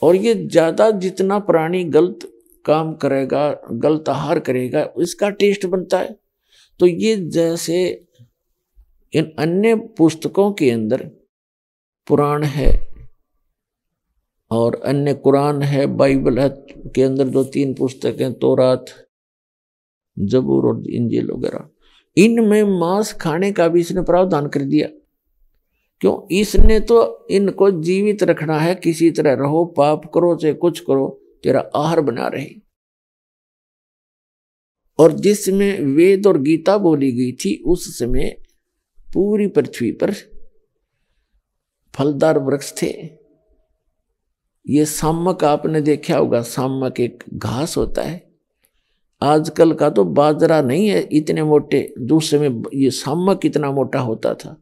और ये ज़्यादा जितना प्राणी गलत काम करेगा गलत आहार करेगा इसका टेस्ट बनता है तो ये जैसे इन अन्य पुस्तकों के अंदर पुराण है और अन्य कुरान है बाइबल है के अंदर दो तीन पुस्तकें तोरात जबूर और इंजिल वगैरह इनमें मांस खाने का भी इसने प्रावधान कर दिया क्यों इसने तो इनको जीवित रखना है किसी तरह रहो पाप करो चाहे कुछ करो तेरा आहार बना रहे और जिस समय वेद और गीता बोली गई थी उस समय पूरी पृथ्वी पर फलदार वृक्ष थे ये सामक आपने देखा होगा सामक एक घास होता है आजकल का तो बाजरा नहीं है इतने मोटे दूसरे में ये सामक इतना मोटा होता था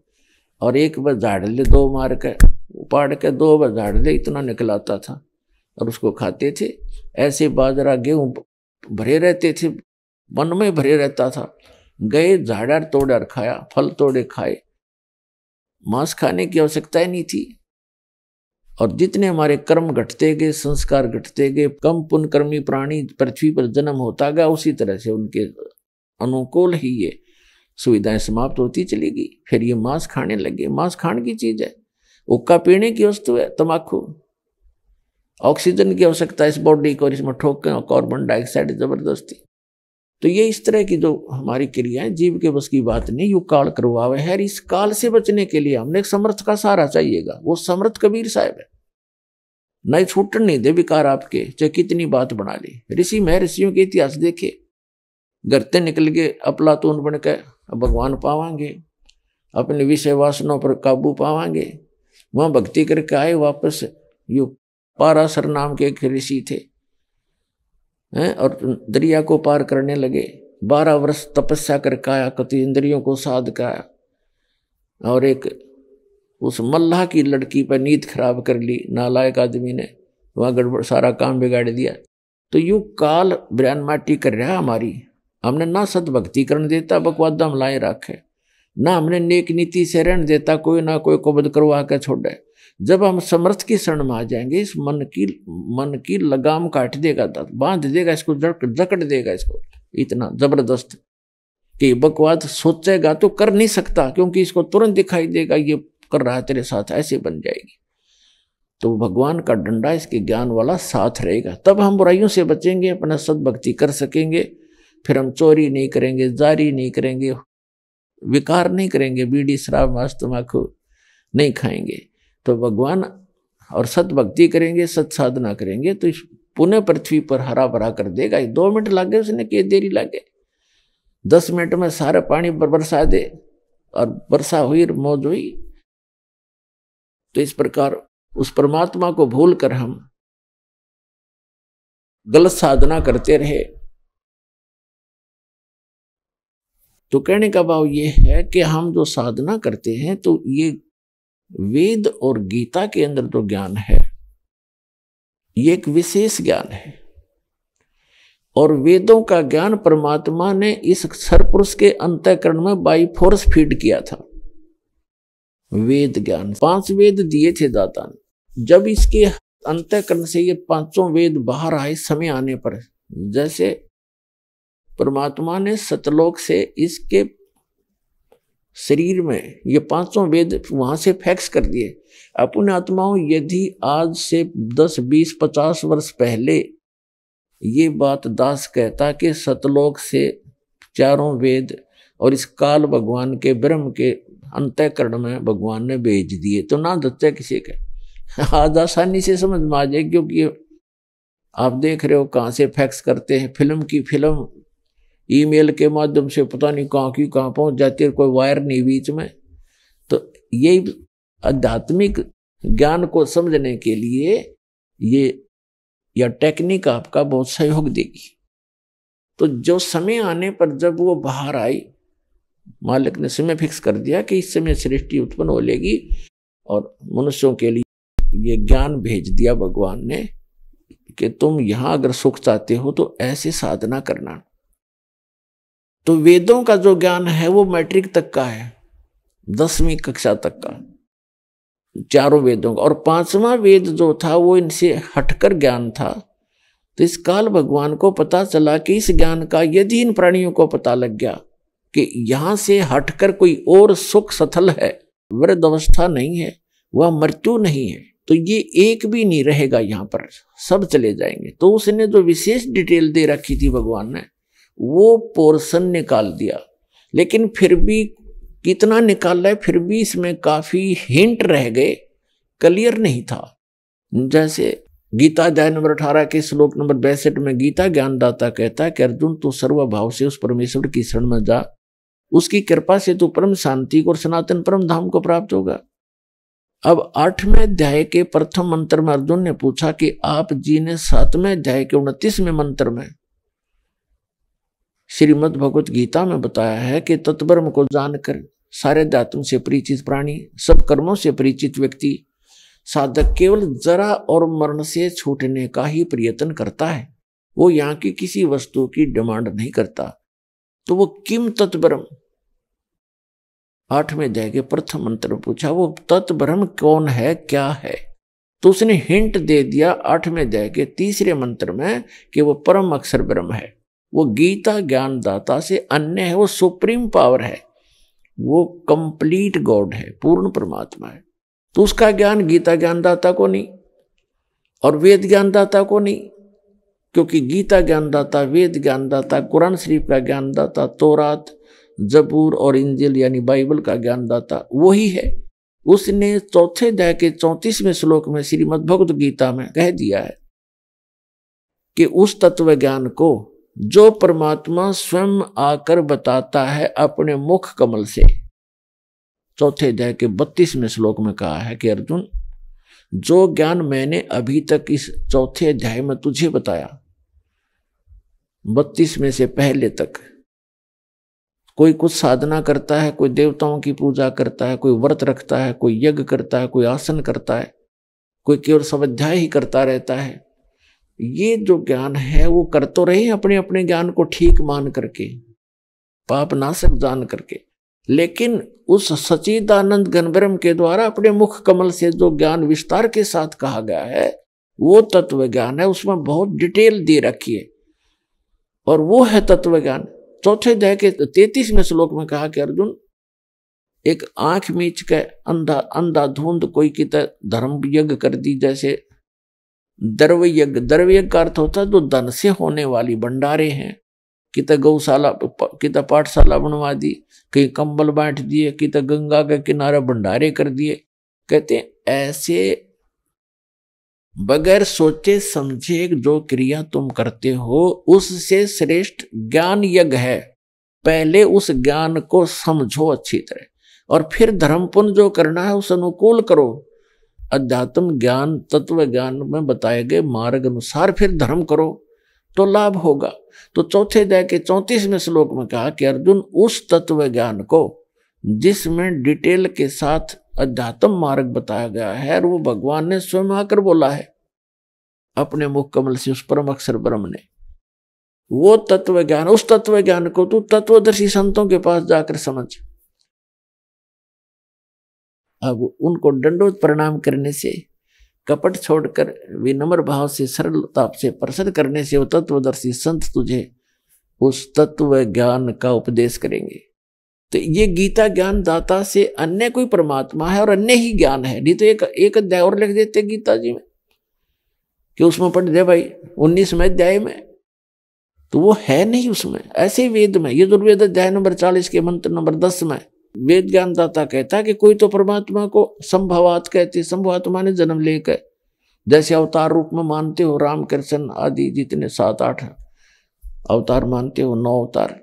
और एक बार झाड़ ले दो मार के उपाड़ के दो बार झाड़ ले इतना निकलाता था और उसको खाते थे ऐसे बाजरा गेहूँ भरे रहते थे मन में भरे रहता था गए झाड़ तोड़ खाया फल तोड़े खाए मांस खाने की आवश्यकता ही नहीं थी और जितने हमारे कर्म घटते गए संस्कार घटते गए कम पुनकर्मी प्राणी पृथ्वी पर जन्म होता गया उसी तरह से उनके अनुकूल ही ये सुविधाएं समाप्त होती चलेगी फिर ये मांस खाने लगे मांस खाने की चीज़ है उक्का पीने की वस्तु है तम्बाकू ऑक्सीजन की आवश्यकता इस बॉडी को और इसमें ठोकें और कार्बन डाइऑक्साइड ज़बरदस्ती तो ये इस तरह की जो हमारी क्रियाएं जीव के बस की बात नहीं यू काल करवावे है इस काल से बचने के लिए हमने एक समर्थ का सहारा चाहिएगा वो समर्थ कबीर साहब है नहीं छूटन नहीं दे विकार आपके चाहे कितनी बात बना ली ऋषि में ऋषियों के इतिहास देखे गरते निकल गए अपलातून बनकर भगवान पावांगे अपने विषय वासनों पर काबू पावांगे वहाँ भक्ति करके आए वापस यू पारासर नाम के एक ऋषि थे हैं और दरिया को पार करने लगे बारह वर्ष तपस्या कर काया कत इंद्रियों को साध काया और एक उस मल्लाह की लड़की पर नींद खराब कर ली नालायक आदमी ने वहाँ गड़बड़ सारा काम बिगाड़ दिया तो यूँ काल ब्रयान माटी कर रहा हमारी हमने ना सदभक्ति करण देता बकवादा हम लाए रखे ना हमने नेक नीति से रहन देता कोई ना कोई कोबद करवा के छोड़े जब हम समर्थ की शरण में आ जाएंगे इस मन की मन की लगाम काट देगा बांध देगा इसको जक जकड़ देगा इसको इतना जबरदस्त कि बकवाद सोचेगा तो कर नहीं सकता क्योंकि इसको तुरंत दिखाई देगा ये कर रहा है तेरे साथ ऐसे बन जाएगी तो भगवान का डंडा इसके ज्ञान वाला साथ रहेगा तब हम बुराइयों से बचेंगे अपना सदभक्ति कर सकेंगे फिर हम चोरी नहीं करेंगे जारी नहीं करेंगे विकार नहीं करेंगे बीड़ी शराब मस्त माखू नहीं खाएंगे तो भगवान और सत भक्ति करेंगे सत साधना करेंगे तो इस पुनः पृथ्वी पर हरा भरा कर देगा दो मिनट लागे उसने के देरी लागे दस मिनट में सारा पानी बरसा दे और वर्षा हुई मौज हुई तो इस प्रकार उस परमात्मा को भूल कर हम गलत साधना करते रहे तो कहने का भाव ये है कि हम जो साधना करते हैं तो ये वेद और गीता के अंदर जो तो ज्ञान है ये एक विशेष ज्ञान है और वेदों का ज्ञान परमात्मा ने इस सरपुरुष के अंतकरण में बाई फोर्स फीड किया था वेद ज्ञान पांच वेद दिए थे दाता ने जब इसके अंतकरण से ये पांचों वेद बाहर आए समय आने पर जैसे परमात्मा ने सतलोक से इसके शरीर में ये पांचों वेद वहां से फैक्स कर दिए अपने आत्माओं यदि आज से दस बीस पचास वर्ष पहले ये बात दास कहता कि सतलोक से चारों वेद और इस काल भगवान के ब्रह्म के अंत्यकरण में भगवान ने भेज दिए तो ना दत्ते किसी के आज आसानी से समझ में आ जाए क्योंकि आप देख रहे हो कहाँ से फैक्स करते हैं फिल्म की फिल्म ईमेल के माध्यम से पता नहीं कहाँ की कहाँ पहुँच जाती है कोई वायर नहीं बीच में तो यही आध्यात्मिक ज्ञान को समझने के लिए ये या टेक्निक आपका बहुत सहयोग देगी तो जो समय आने पर जब वो बाहर आई मालिक ने समय फिक्स कर दिया कि इस समय सृष्टि उत्पन्न हो लेगी और मनुष्यों के लिए ये ज्ञान भेज दिया भगवान ने कि तुम यहाँ अगर सुख चाहते हो तो ऐसे साधना करना तो वेदों का जो ज्ञान है वो मैट्रिक तक का है दसवीं कक्षा तक का चारों वेदों का और पांचवा वेद जो था वो इनसे हटकर ज्ञान था तो इस काल भगवान को पता चला कि इस ज्ञान का यदि इन प्राणियों को पता लग गया कि यहां से हटकर कोई और सुख सथल है वृद्ध अवस्था नहीं है वह मृत्यु नहीं है तो ये एक भी नहीं रहेगा यहाँ पर सब चले जाएंगे तो उसने जो विशेष डिटेल दे रखी थी भगवान ने वो पोर्शन निकाल दिया लेकिन फिर भी कितना निकाला है फिर भी इसमें काफ़ी हिंट रह गए क्लियर नहीं था जैसे गीता अध्याय नंबर अठारह के श्लोक नंबर बैसठ में गीता ज्ञानदाता कहता है कि अर्जुन तू सर्वभाव से उस परमेश्वर की शरण में जा उसकी कृपा से तू परम शांति को और सनातन परम धाम को प्राप्त होगा अब आठवें अध्याय के प्रथम मंत्र में अर्जुन ने पूछा कि आप जी ने सातवें अध्याय के उनतीसवें मंत्र में श्रीमद भगवत गीता में बताया है कि तत्ब्रम को जानकर सारे धातु से परिचित प्राणी सब कर्मों से परिचित व्यक्ति साधक केवल जरा और मरण से छूटने का ही प्रयत्न करता है वो यहाँ की किसी वस्तु की डिमांड नहीं करता तो वो किम तत्ब्रम आठवें अध्याय के प्रथम मंत्र में पूछा वो तत्ब्रम कौन है क्या है तो उसने हिंट दे दिया आठवें अध्याय के तीसरे मंत्र में कि वो परम अक्षर ब्रह्म है वो गीता ज्ञानदाता से अन्य है वो सुप्रीम पावर है वो कंप्लीट गॉड है पूर्ण परमात्मा है तो उसका ज्ञान गीता ज्ञान दाता को नहीं और वेद ज्ञानदाता को नहीं क्योंकि गीता ज्ञानदाता वेद ज्ञानदाता कुरान शरीफ का ज्ञानदाता तोरात जबूर और इंजिल यानी बाइबल का ज्ञानदाता वही है उसने चौथे दया के चौंतीसवें श्लोक में श्रीमद भगवत गीता में कह दिया है कि उस तत्व ज्ञान को जो परमात्मा स्वयं आकर बताता है अपने मुख कमल से चौथे अध्याय के बत्तीसवें श्लोक में कहा है कि अर्जुन जो ज्ञान मैंने अभी तक इस चौथे अध्याय में तुझे बताया बत्तीसवें से पहले तक कोई कुछ साधना करता है कोई देवताओं की पूजा करता है कोई व्रत रखता है कोई यज्ञ करता है कोई आसन करता है कोई केवल स्वाध्याय ही करता रहता है ये जो ज्ञान है वो कर तो रहे अपने अपने ज्ञान को ठीक मान करके पाप नाशक जान करके लेकिन उस सचिदानंद गणब्रम के द्वारा अपने मुख कमल से जो ज्ञान विस्तार के साथ कहा गया है वो तत्व ज्ञान है उसमें बहुत डिटेल दे रखी है और वो है तत्व ज्ञान चौथे अध्याय के तैतीसवें श्लोक में कहा कि अर्जुन एक आंख मीच के अंधा अंधा धुंध कोई की तरह धर्म यज्ञ कर दी जैसे दर्व द्रव्य का अर्थ होता है जो धन से होने वाली भंडारे हैं कित गौशाला कित पाठशाला बनवा दी कहीं कंबल बांट दिए कित गंगा के किनारे भंडारे कर दिए कहते हैं ऐसे बगैर सोचे समझे जो क्रिया तुम करते हो उससे श्रेष्ठ ज्ञान यज्ञ है पहले उस ज्ञान को समझो अच्छी तरह और फिर धर्मपुन जो करना है उस अनुकूल करो अध्यात्म ज्ञान तत्व ज्ञान में बताए गए मार्ग अनुसार फिर धर्म करो तो लाभ होगा तो चौथे अध्याय के चौंतीसवें श्लोक में कहा कि अर्जुन उस तत्व ज्ञान को जिसमें डिटेल के साथ अध्यात्म मार्ग बताया गया है और वो भगवान ने स्वयं आकर बोला है अपने मुख कमल से उस परम अक्षर ब्रह्म ने वो तत्व ज्ञान उस तत्व ज्ञान को तू तत्वदर्शी संतों के पास जाकर समझ अब उनको दंडोत प्रणाम करने से कपट छोड़कर विनम्र भाव से सरलताप से प्रसन्न करने से वो तत्वदर्शी संत तुझे उस तत्व ज्ञान का उपदेश करेंगे तो ये गीता ज्ञान दाता से अन्य कोई परमात्मा है और अन्य ही ज्ञान है नहीं तो एक एक अध्याय और लिख देते गीता जी में कि उसमें पढ़ दे भाई उन्नीसवें अध्याय में तो वो है नहीं उसमें ऐसे वेद में ये दुर्वेद अध्याय नंबर चालीस के मंत्र नंबर दस में वेद ज्ञानदाता कहता है कि कोई तो परमात्मा को संभवात कहते संभवात्मा ने जन्म लेकर जैसे अवतार रूप में मानते हो राम कृष्ण आदि जितने सात आठ अवतार मानते हो नौ अवतार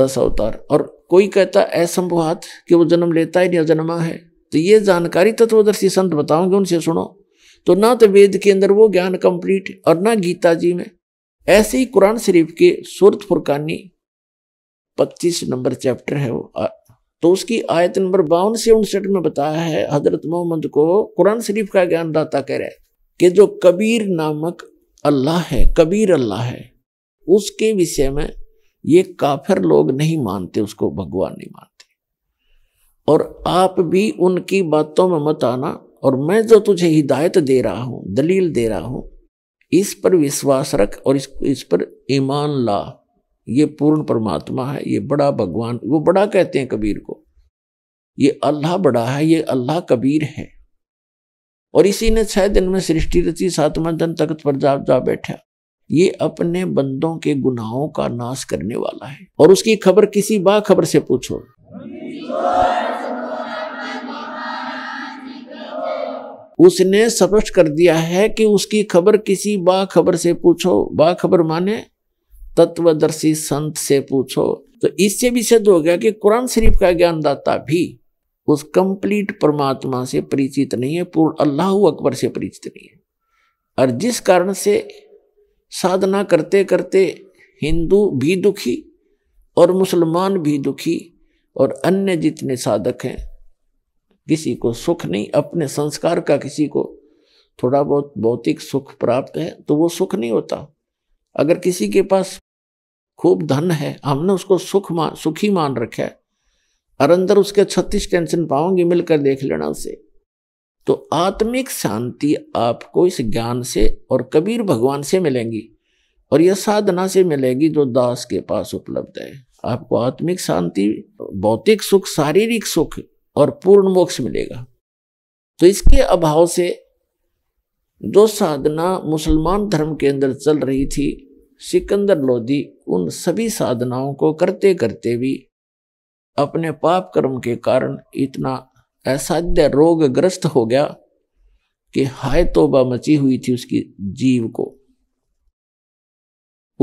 दस अवतार और कोई कहता असंभवात कि वो जन्म लेता है या जन्मा है तो ये जानकारी तत्वदर्शी संत बताओगे उनसे सुनो तो ना तो वेद के अंदर वो ज्ञान कंप्लीट और ना गीता जी में ऐसे ही कुरान शरीफ के सूरत फुरकानी पच्चीस नंबर चैप्टर है वो तो उसकी आयत नंबर बावन से उनसठ में बताया है हजरत मोहम्मद को कुरान शरीफ का ज्ञानदाता कह रहे हैं कि जो कबीर नामक अल्लाह है कबीर अल्लाह है उसके विषय में ये काफिर लोग नहीं मानते उसको भगवान नहीं मानते और आप भी उनकी बातों में मत आना और मैं जो तुझे हिदायत दे रहा हूँ दलील दे रहा हूँ इस पर विश्वास रख और इस, इस पर ईमान ला ये पूर्ण परमात्मा है ये बड़ा भगवान वो बड़ा कहते हैं कबीर को ये अल्लाह बड़ा है ये अल्लाह कबीर है और इसी ने छह दिन में सृष्टि रची सातवा दिन तख्त पर जा जा बैठा ये अपने बंदों के गुनाहों का नाश करने वाला है और उसकी खबर किसी बाखबर से पूछो उसने स्पष्ट कर दिया है कि उसकी खबर किसी बाखबर से पूछो बाखबर माने तत्वदर्शी संत से पूछो तो इससे भी सिद्ध हो गया कि कुरान शरीफ का ज्ञानदाता भी उस कंप्लीट परमात्मा से परिचित नहीं है पूर्ण अल्लाह अकबर से परिचित नहीं है और जिस कारण से साधना करते करते हिंदू भी दुखी और मुसलमान भी दुखी और अन्य जितने साधक हैं किसी को सुख नहीं अपने संस्कार का किसी को थोड़ा बहुत भौतिक सुख प्राप्त है तो वो सुख नहीं होता अगर किसी के पास खूब धन है हमने उसको सुख मान सुखी मान रखा है और अंदर उसके छत्तीस टेंशन पाओगे मिलकर देख लेना उसे तो आत्मिक शांति आपको इस ज्ञान से और कबीर भगवान से मिलेंगी और यह साधना से मिलेगी जो दास के पास उपलब्ध है आपको आत्मिक शांति भौतिक सुख शारीरिक सुख और पूर्ण मोक्ष मिलेगा तो इसके अभाव से जो साधना मुसलमान धर्म के अंदर चल रही थी सिकंदर लोधी उन सभी साधनाओं को करते करते भी अपने पाप कर्म के कारण इतना असाध्य रोग ग्रस्त हो गया कि हाय तोबा मची हुई थी उसकी जीव को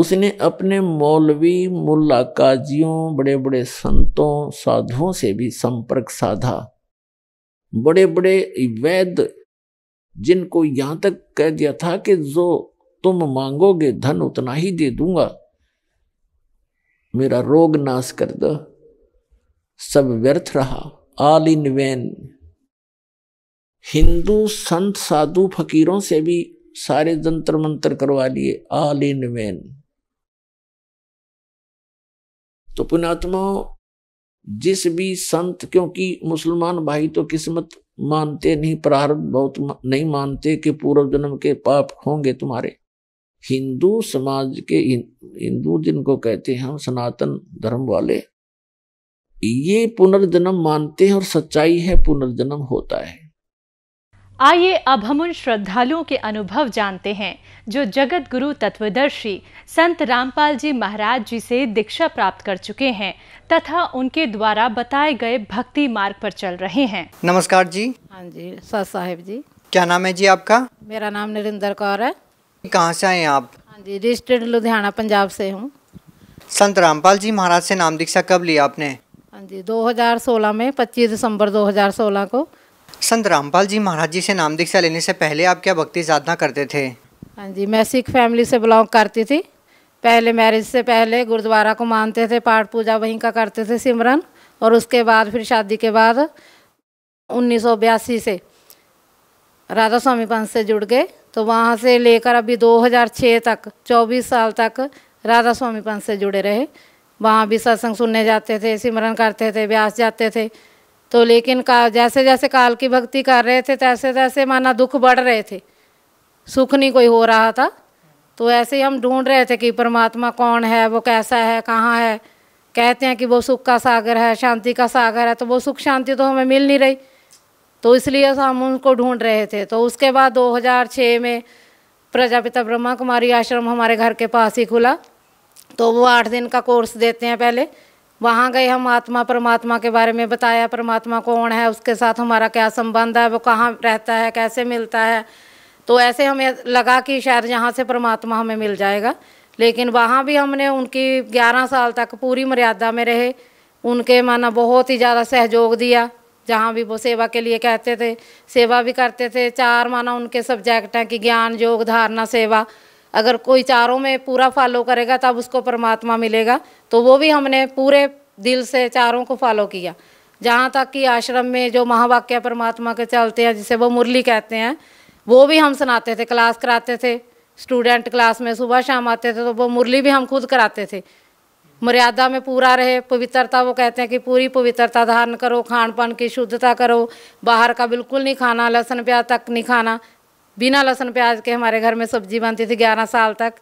उसने अपने मौलवी मुल्ला काजियों बड़े बड़े संतों साधुओं से भी संपर्क साधा बड़े बड़े वैद्य जिनको यहां तक कह दिया था कि जो तुम मांगोगे धन उतना ही दे दूंगा मेरा रोग नाश कर दो सब व्यर्थ रहा ऑल इन वैन हिंदू संत साधु फकीरों से भी सारे जंतर मंत्र करवा लिए ऑल इन वैन तो पुणात्मा जिस भी संत क्योंकि मुसलमान भाई तो किस्मत मानते नहीं प्रारब्ध बहुत नहीं मानते कि पूर्व जन्म के पाप होंगे तुम्हारे हिंदू समाज के हिंदू जिनको कहते हैं हम सनातन धर्म वाले ये पुनर्जन्म मानते हैं और सच्चाई है पुनर्जन्म होता है आइए अब हम उन श्रद्धालुओं के अनुभव जानते हैं जो जगत गुरु तत्वदर्शी संत रामपाल जी महाराज जी से दीक्षा प्राप्त कर चुके हैं तथा उनके द्वारा बताए गए भक्ति मार्ग पर चल रहे हैं नमस्कार जी हाँ जी सर साहेब जी क्या नाम है जी आपका मेरा नाम नरिंदर कौर है कहाँ से आए आप हाँ जी रजिस्टर्ड लुधियाना पंजाब से हूँ संत रामपाल जी महाराज से नाम दीक्षा कब लिया आपने हाँ जी 2016 में 25 दिसंबर 2016 को संत रामपाल जी महाराज जी से नाम दीक्षा लेने से पहले आप क्या भक्ति साधना करते थे हाँ जी मैं सिख फैमिली से बिलोंग करती थी पहले मैरिज से पहले गुरुद्वारा को मानते थे पाठ पूजा वहीं का करते थे सिमरन और उसके बाद फिर शादी के बाद उन्नीस से राधा स्वामी पंथ से जुड़ गए तो वहाँ से लेकर अभी 2006 तक 24 साल तक राधा स्वामी पंथ से जुड़े रहे वहाँ भी सत्संग सुनने जाते थे सिमरन करते थे ब्यास जाते थे तो लेकिन का जैसे जैसे काल की भक्ति कर रहे थे तैसे तैसे माना दुख बढ़ रहे थे सुख नहीं कोई हो रहा था तो ऐसे ही हम ढूंढ रहे थे कि परमात्मा कौन है वो कैसा है कहाँ है कहते हैं कि वो सुख का सागर है शांति का सागर है तो वो सुख शांति तो हमें मिल नहीं रही तो इसलिए हम उनको ढूंढ रहे थे तो उसके बाद 2006 में प्रजापिता ब्रह्मा कुमारी आश्रम हमारे घर के पास ही खुला तो वो आठ दिन का कोर्स देते हैं पहले वहाँ गए हम आत्मा परमात्मा के बारे में बताया परमात्मा कौन है उसके साथ हमारा क्या संबंध है वो कहाँ रहता है कैसे मिलता है तो ऐसे हमें लगा कि शायद यहाँ से परमात्मा हमें मिल जाएगा लेकिन वहाँ भी हमने उनकी ग्यारह साल तक पूरी मर्यादा में रहे उनके माना बहुत ही ज़्यादा सहयोग दिया जहाँ भी वो सेवा के लिए कहते थे सेवा भी करते थे चार माना उनके सब्जेक्ट हैं कि ज्ञान योग धारणा सेवा अगर कोई चारों में पूरा फॉलो करेगा तब उसको परमात्मा मिलेगा तो वो भी हमने पूरे दिल से चारों को फॉलो किया जहाँ तक कि आश्रम में जो महावाक्य परमात्मा के चलते हैं जिसे वो मुरली कहते हैं वो भी हम सुनाते थे क्लास कराते थे स्टूडेंट क्लास में सुबह शाम आते थे तो वो मुरली भी हम खुद कराते थे मर्यादा में पूरा रहे पवित्रता वो कहते हैं कि पूरी पवित्रता धारण करो खान पान की शुद्धता करो बाहर का बिल्कुल नहीं खाना लहसुन प्याज तक नहीं खाना बिना लहसुन प्याज के हमारे घर में सब्जी बनती थी ग्यारह साल तक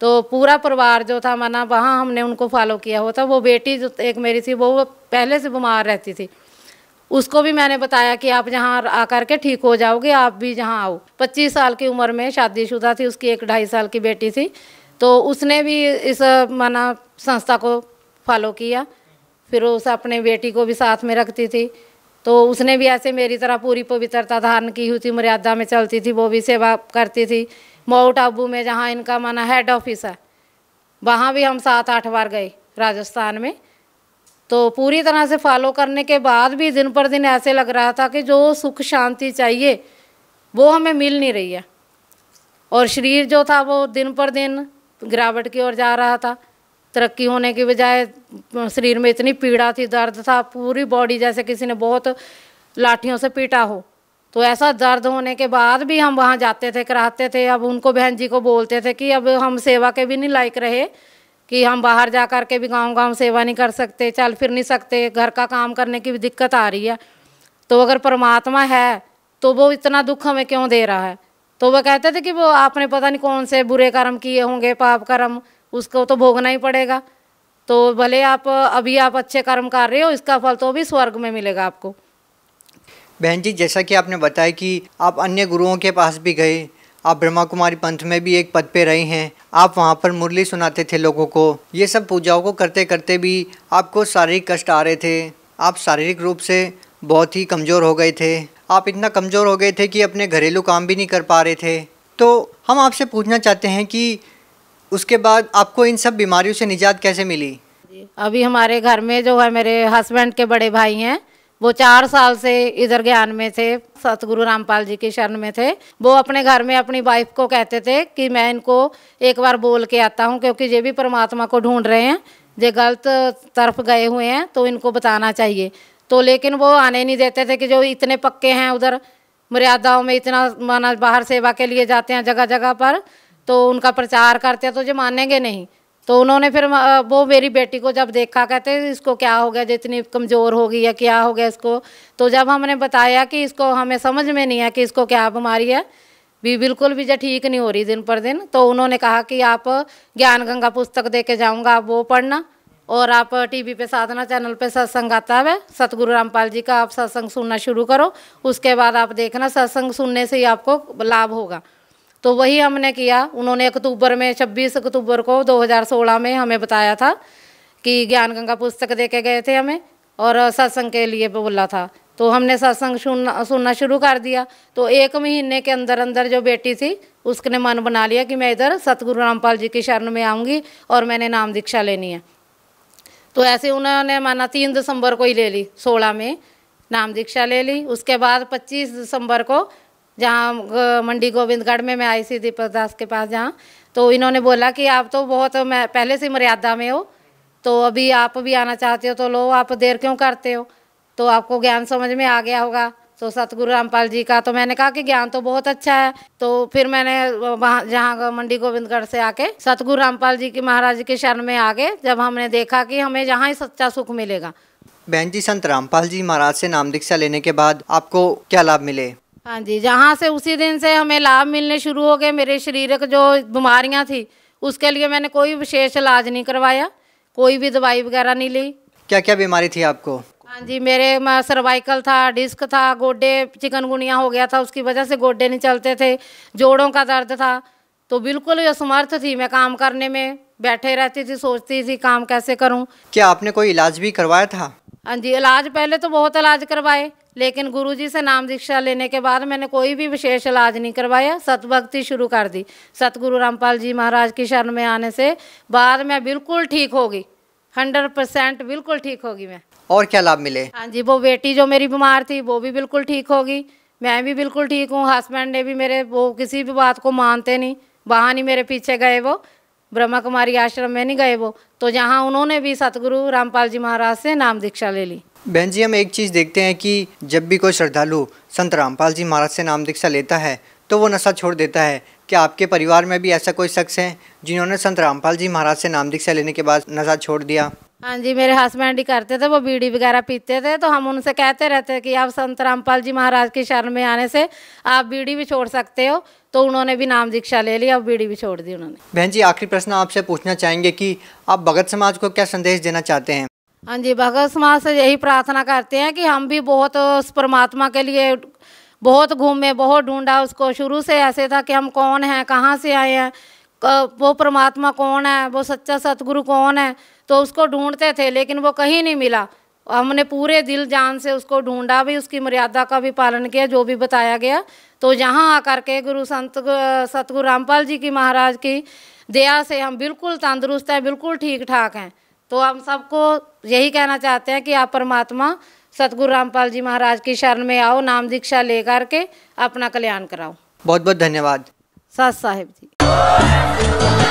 तो पूरा परिवार जो था माना वहाँ हमने उनको फॉलो किया हुआ था वो बेटी जो एक मेरी थी वो पहले से बीमार रहती थी उसको भी मैंने बताया कि आप आ कर के ठीक हो जाओगे आप भी जहाँ आओ 25 साल की उम्र में शादीशुदा थी उसकी एक ढाई साल की बेटी थी तो उसने भी इस माना संस्था को फॉलो किया फिर उस अपने बेटी को भी साथ में रखती थी तो उसने भी ऐसे मेरी तरह पूरी पवित्रता धारण की हुई थी मर्यादा में चलती थी वो भी सेवा करती थी माउट आबू में जहाँ इनका माना हेड ऑफिस है वहाँ भी हम सात आठ बार गए राजस्थान में तो पूरी तरह से फॉलो करने के बाद भी दिन पर दिन ऐसे लग रहा था कि जो सुख शांति चाहिए वो हमें मिल नहीं रही है और शरीर जो था वो दिन पर दिन गिरावट की ओर जा रहा था तरक्की होने के बजाय शरीर में इतनी पीड़ा थी दर्द था पूरी बॉडी जैसे किसी ने बहुत लाठियों से पीटा हो तो ऐसा दर्द होने के बाद भी हम वहाँ जाते थे कराते थे अब उनको बहन जी को बोलते थे कि अब हम सेवा के भी नहीं लायक रहे कि हम बाहर जा कर के भी गांव गांव सेवा नहीं कर सकते चल फिर नहीं सकते घर का काम करने की भी दिक्कत आ रही है तो अगर परमात्मा है तो वो इतना दुख हमें क्यों दे रहा है तो वह कहते थे कि वो आपने पता नहीं कौन से बुरे कर्म किए होंगे पाप कर्म उसको तो भोगना ही पड़ेगा तो भले आप अभी आप अच्छे कर्म कर रहे हो इसका फल तो भी स्वर्ग में मिलेगा आपको बहन जी जैसा कि आपने बताया कि आप अन्य गुरुओं के पास भी गए आप ब्रह्मा कुमारी पंथ में भी एक पद पे रहे हैं आप वहाँ पर मुरली सुनाते थे लोगों को ये सब पूजाओं को करते करते भी आपको शारीरिक कष्ट आ रहे थे आप शारीरिक रूप से बहुत ही कमज़ोर हो गए थे आप इतना कमज़ोर हो गए थे कि अपने घरेलू काम भी नहीं कर पा रहे थे तो हम आपसे पूछना चाहते हैं कि उसके बाद आपको इन सब बीमारियों से निजात कैसे मिली अभी हमारे घर में जो है मेरे हस्बैंड के बड़े भाई हैं वो चार साल से इधर ज्ञान में थे सतगुरु रामपाल जी के शरण में थे वो अपने घर में अपनी वाइफ को कहते थे कि मैं इनको एक बार बोल के आता हूँ क्योंकि ये भी परमात्मा को ढूंढ रहे हैं जे गलत तरफ गए हुए हैं तो इनको बताना चाहिए तो लेकिन वो आने नहीं देते थे कि जो इतने पक्के हैं उधर मर्यादाओं में इतना माना बाहर सेवा के लिए जाते हैं जगह जगह पर तो उनका प्रचार करते हैं तो जो मानेंगे नहीं तो उन्होंने फिर वो मेरी बेटी को जब देखा कहते इसको क्या हो गया जो इतनी कमज़ोर हो गई है क्या हो गया इसको तो जब हमने बताया कि इसको हमें समझ में नहीं है कि इसको क्या बीमारी है भी बिल्कुल भी जो ठीक नहीं हो रही दिन पर दिन तो उन्होंने कहा कि आप ज्ञान गंगा पुस्तक दे के जाऊँगा आप वो पढ़ना और आप टीवी पे साधना चैनल पे सत्संग आता है सतगुरु रामपाल जी का आप सत्संग सुनना शुरू करो उसके बाद आप देखना सत्संग सुनने से ही आपको लाभ होगा तो वही हमने किया उन्होंने अक्टूबर में छब्बीस अक्टूबर को 2016 में हमें बताया था कि ज्ञान गंगा पुस्तक दे के गए थे हमें और सत्संग के लिए बोला था तो हमने सत्संग सुनना सुनना शुरू कर दिया तो एक महीने के अंदर अंदर जो बेटी थी उसने मन बना लिया कि मैं इधर सतगुरु रामपाल जी की शरण में आऊँगी और मैंने नाम दीक्षा लेनी है तो ऐसे उन्होंने माना तीन दिसंबर को ही ले ली सोलह में नाम दीक्षा ले ली उसके बाद पच्चीस दिसंबर को जहाँ मंडी गोविंदगढ़ में मैं आई सी दीपक दास के पास जहाँ तो इन्होंने बोला कि आप तो बहुत मैं पहले से मर्यादा में हो तो अभी आप भी आना चाहते हो तो लो आप देर क्यों करते हो तो आपको ज्ञान समझ में आ गया होगा तो सतगुरु रामपाल जी का तो मैंने कहा कि ज्ञान तो बहुत अच्छा है तो फिर मैंने वहाँ जहाँ मंडी गोविंदगढ़ से आके सतगुरु रामपाल जी की महाराज के शरण में आ गए जब हमने देखा कि हमें जहाँ ही सच्चा सुख मिलेगा बहन जी संत रामपाल जी महाराज से नाम दीक्षा लेने के बाद आपको क्या लाभ मिले हाँ जी जहाँ से उसी दिन से हमें लाभ मिलने शुरू हो गए मेरे शरीरक जो बीमारियाँ थी उसके लिए मैंने कोई विशेष इलाज नहीं करवाया कोई भी दवाई वगैरह नहीं ली क्या क्या बीमारी थी आपको हाँ जी मेरे सर्वाइकल था डिस्क था गोडे चिकनगुनिया हो गया था उसकी वजह से गोडे नहीं चलते थे जोड़ों का दर्द था तो बिल्कुल असमर्थ थी मैं काम करने में बैठे रहती थी सोचती थी काम कैसे करूं क्या आपने कोई इलाज भी करवाया था हाँ जी इलाज पहले तो बहुत इलाज करवाए लेकिन गुरुजी से नाम दीक्षा लेने के बाद मैंने कोई भी विशेष इलाज नहीं करवाया सतभक्ति शुरू कर दी सतगुरु रामपाल जी महाराज की शरण में आने से बाद मैं बिल्कुल ठीक होगी हंड्रेड परसेंट बिल्कुल ठीक होगी मैं और क्या लाभ मिले हाँ जी वो बेटी जो मेरी बीमार थी वो भी बिल्कुल ठीक होगी मैं भी बिल्कुल ठीक हूँ हस्बैंड ने भी मेरे वो किसी भी बात को मानते नहीं वहाँ नहीं मेरे पीछे गए वो ब्रह्मा कुमारी आश्रम में नहीं गए वो तो जहाँ उन्होंने भी सतगुरु रामपाल जी महाराज से नाम दीक्षा ले ली बहन जी हम एक चीज़ देखते हैं कि जब भी कोई श्रद्धालु संत रामपाल जी महाराज से नाम दीक्षा लेता है तो वो नशा छोड़ देता है क्या आपके परिवार में भी ऐसा कोई शख्स है जिन्होंने संत रामपाल जी महाराज से नाम दीक्षा लेने के बाद नशा छोड़ दिया हाँ जी मेरे हस्बैंड ही करते थे वो बीड़ी वगैरह पीते थे तो हम उनसे कहते रहते कि आप संत रामपाल जी महाराज की शरण में आने से आप बीड़ी भी छोड़ सकते हो तो उन्होंने भी नाम दीक्षा ले ली और बीड़ी भी छोड़ दी उन्होंने बहन जी आखिरी प्रश्न आपसे पूछना चाहेंगे कि आप भगत समाज को क्या संदेश देना चाहते हैं हाँ जी भगत समाज से यही प्रार्थना करते हैं कि हम भी बहुत उस परमात्मा के लिए बहुत घूमे बहुत ढूंढा उसको शुरू से ऐसे था कि हम कौन हैं कहाँ से आए हैं वो परमात्मा कौन है वो सच्चा सतगुरु कौन है तो उसको ढूंढते थे लेकिन वो कहीं नहीं मिला हमने पूरे दिल जान से उसको ढूंढा भी उसकी मर्यादा का भी पालन किया जो भी बताया गया तो यहाँ आकर के गुरु संत सतगुरु रामपाल जी की महाराज की दया से हम बिल्कुल तंदुरुस्त हैं बिल्कुल ठीक ठाक हैं तो हम सबको यही कहना चाहते हैं कि आप परमात्मा सतगुरु रामपाल जी महाराज की शरण में आओ नाम दीक्षा ले करके अपना कल्याण कराओ बहुत बहुत धन्यवाद सत साहेब जी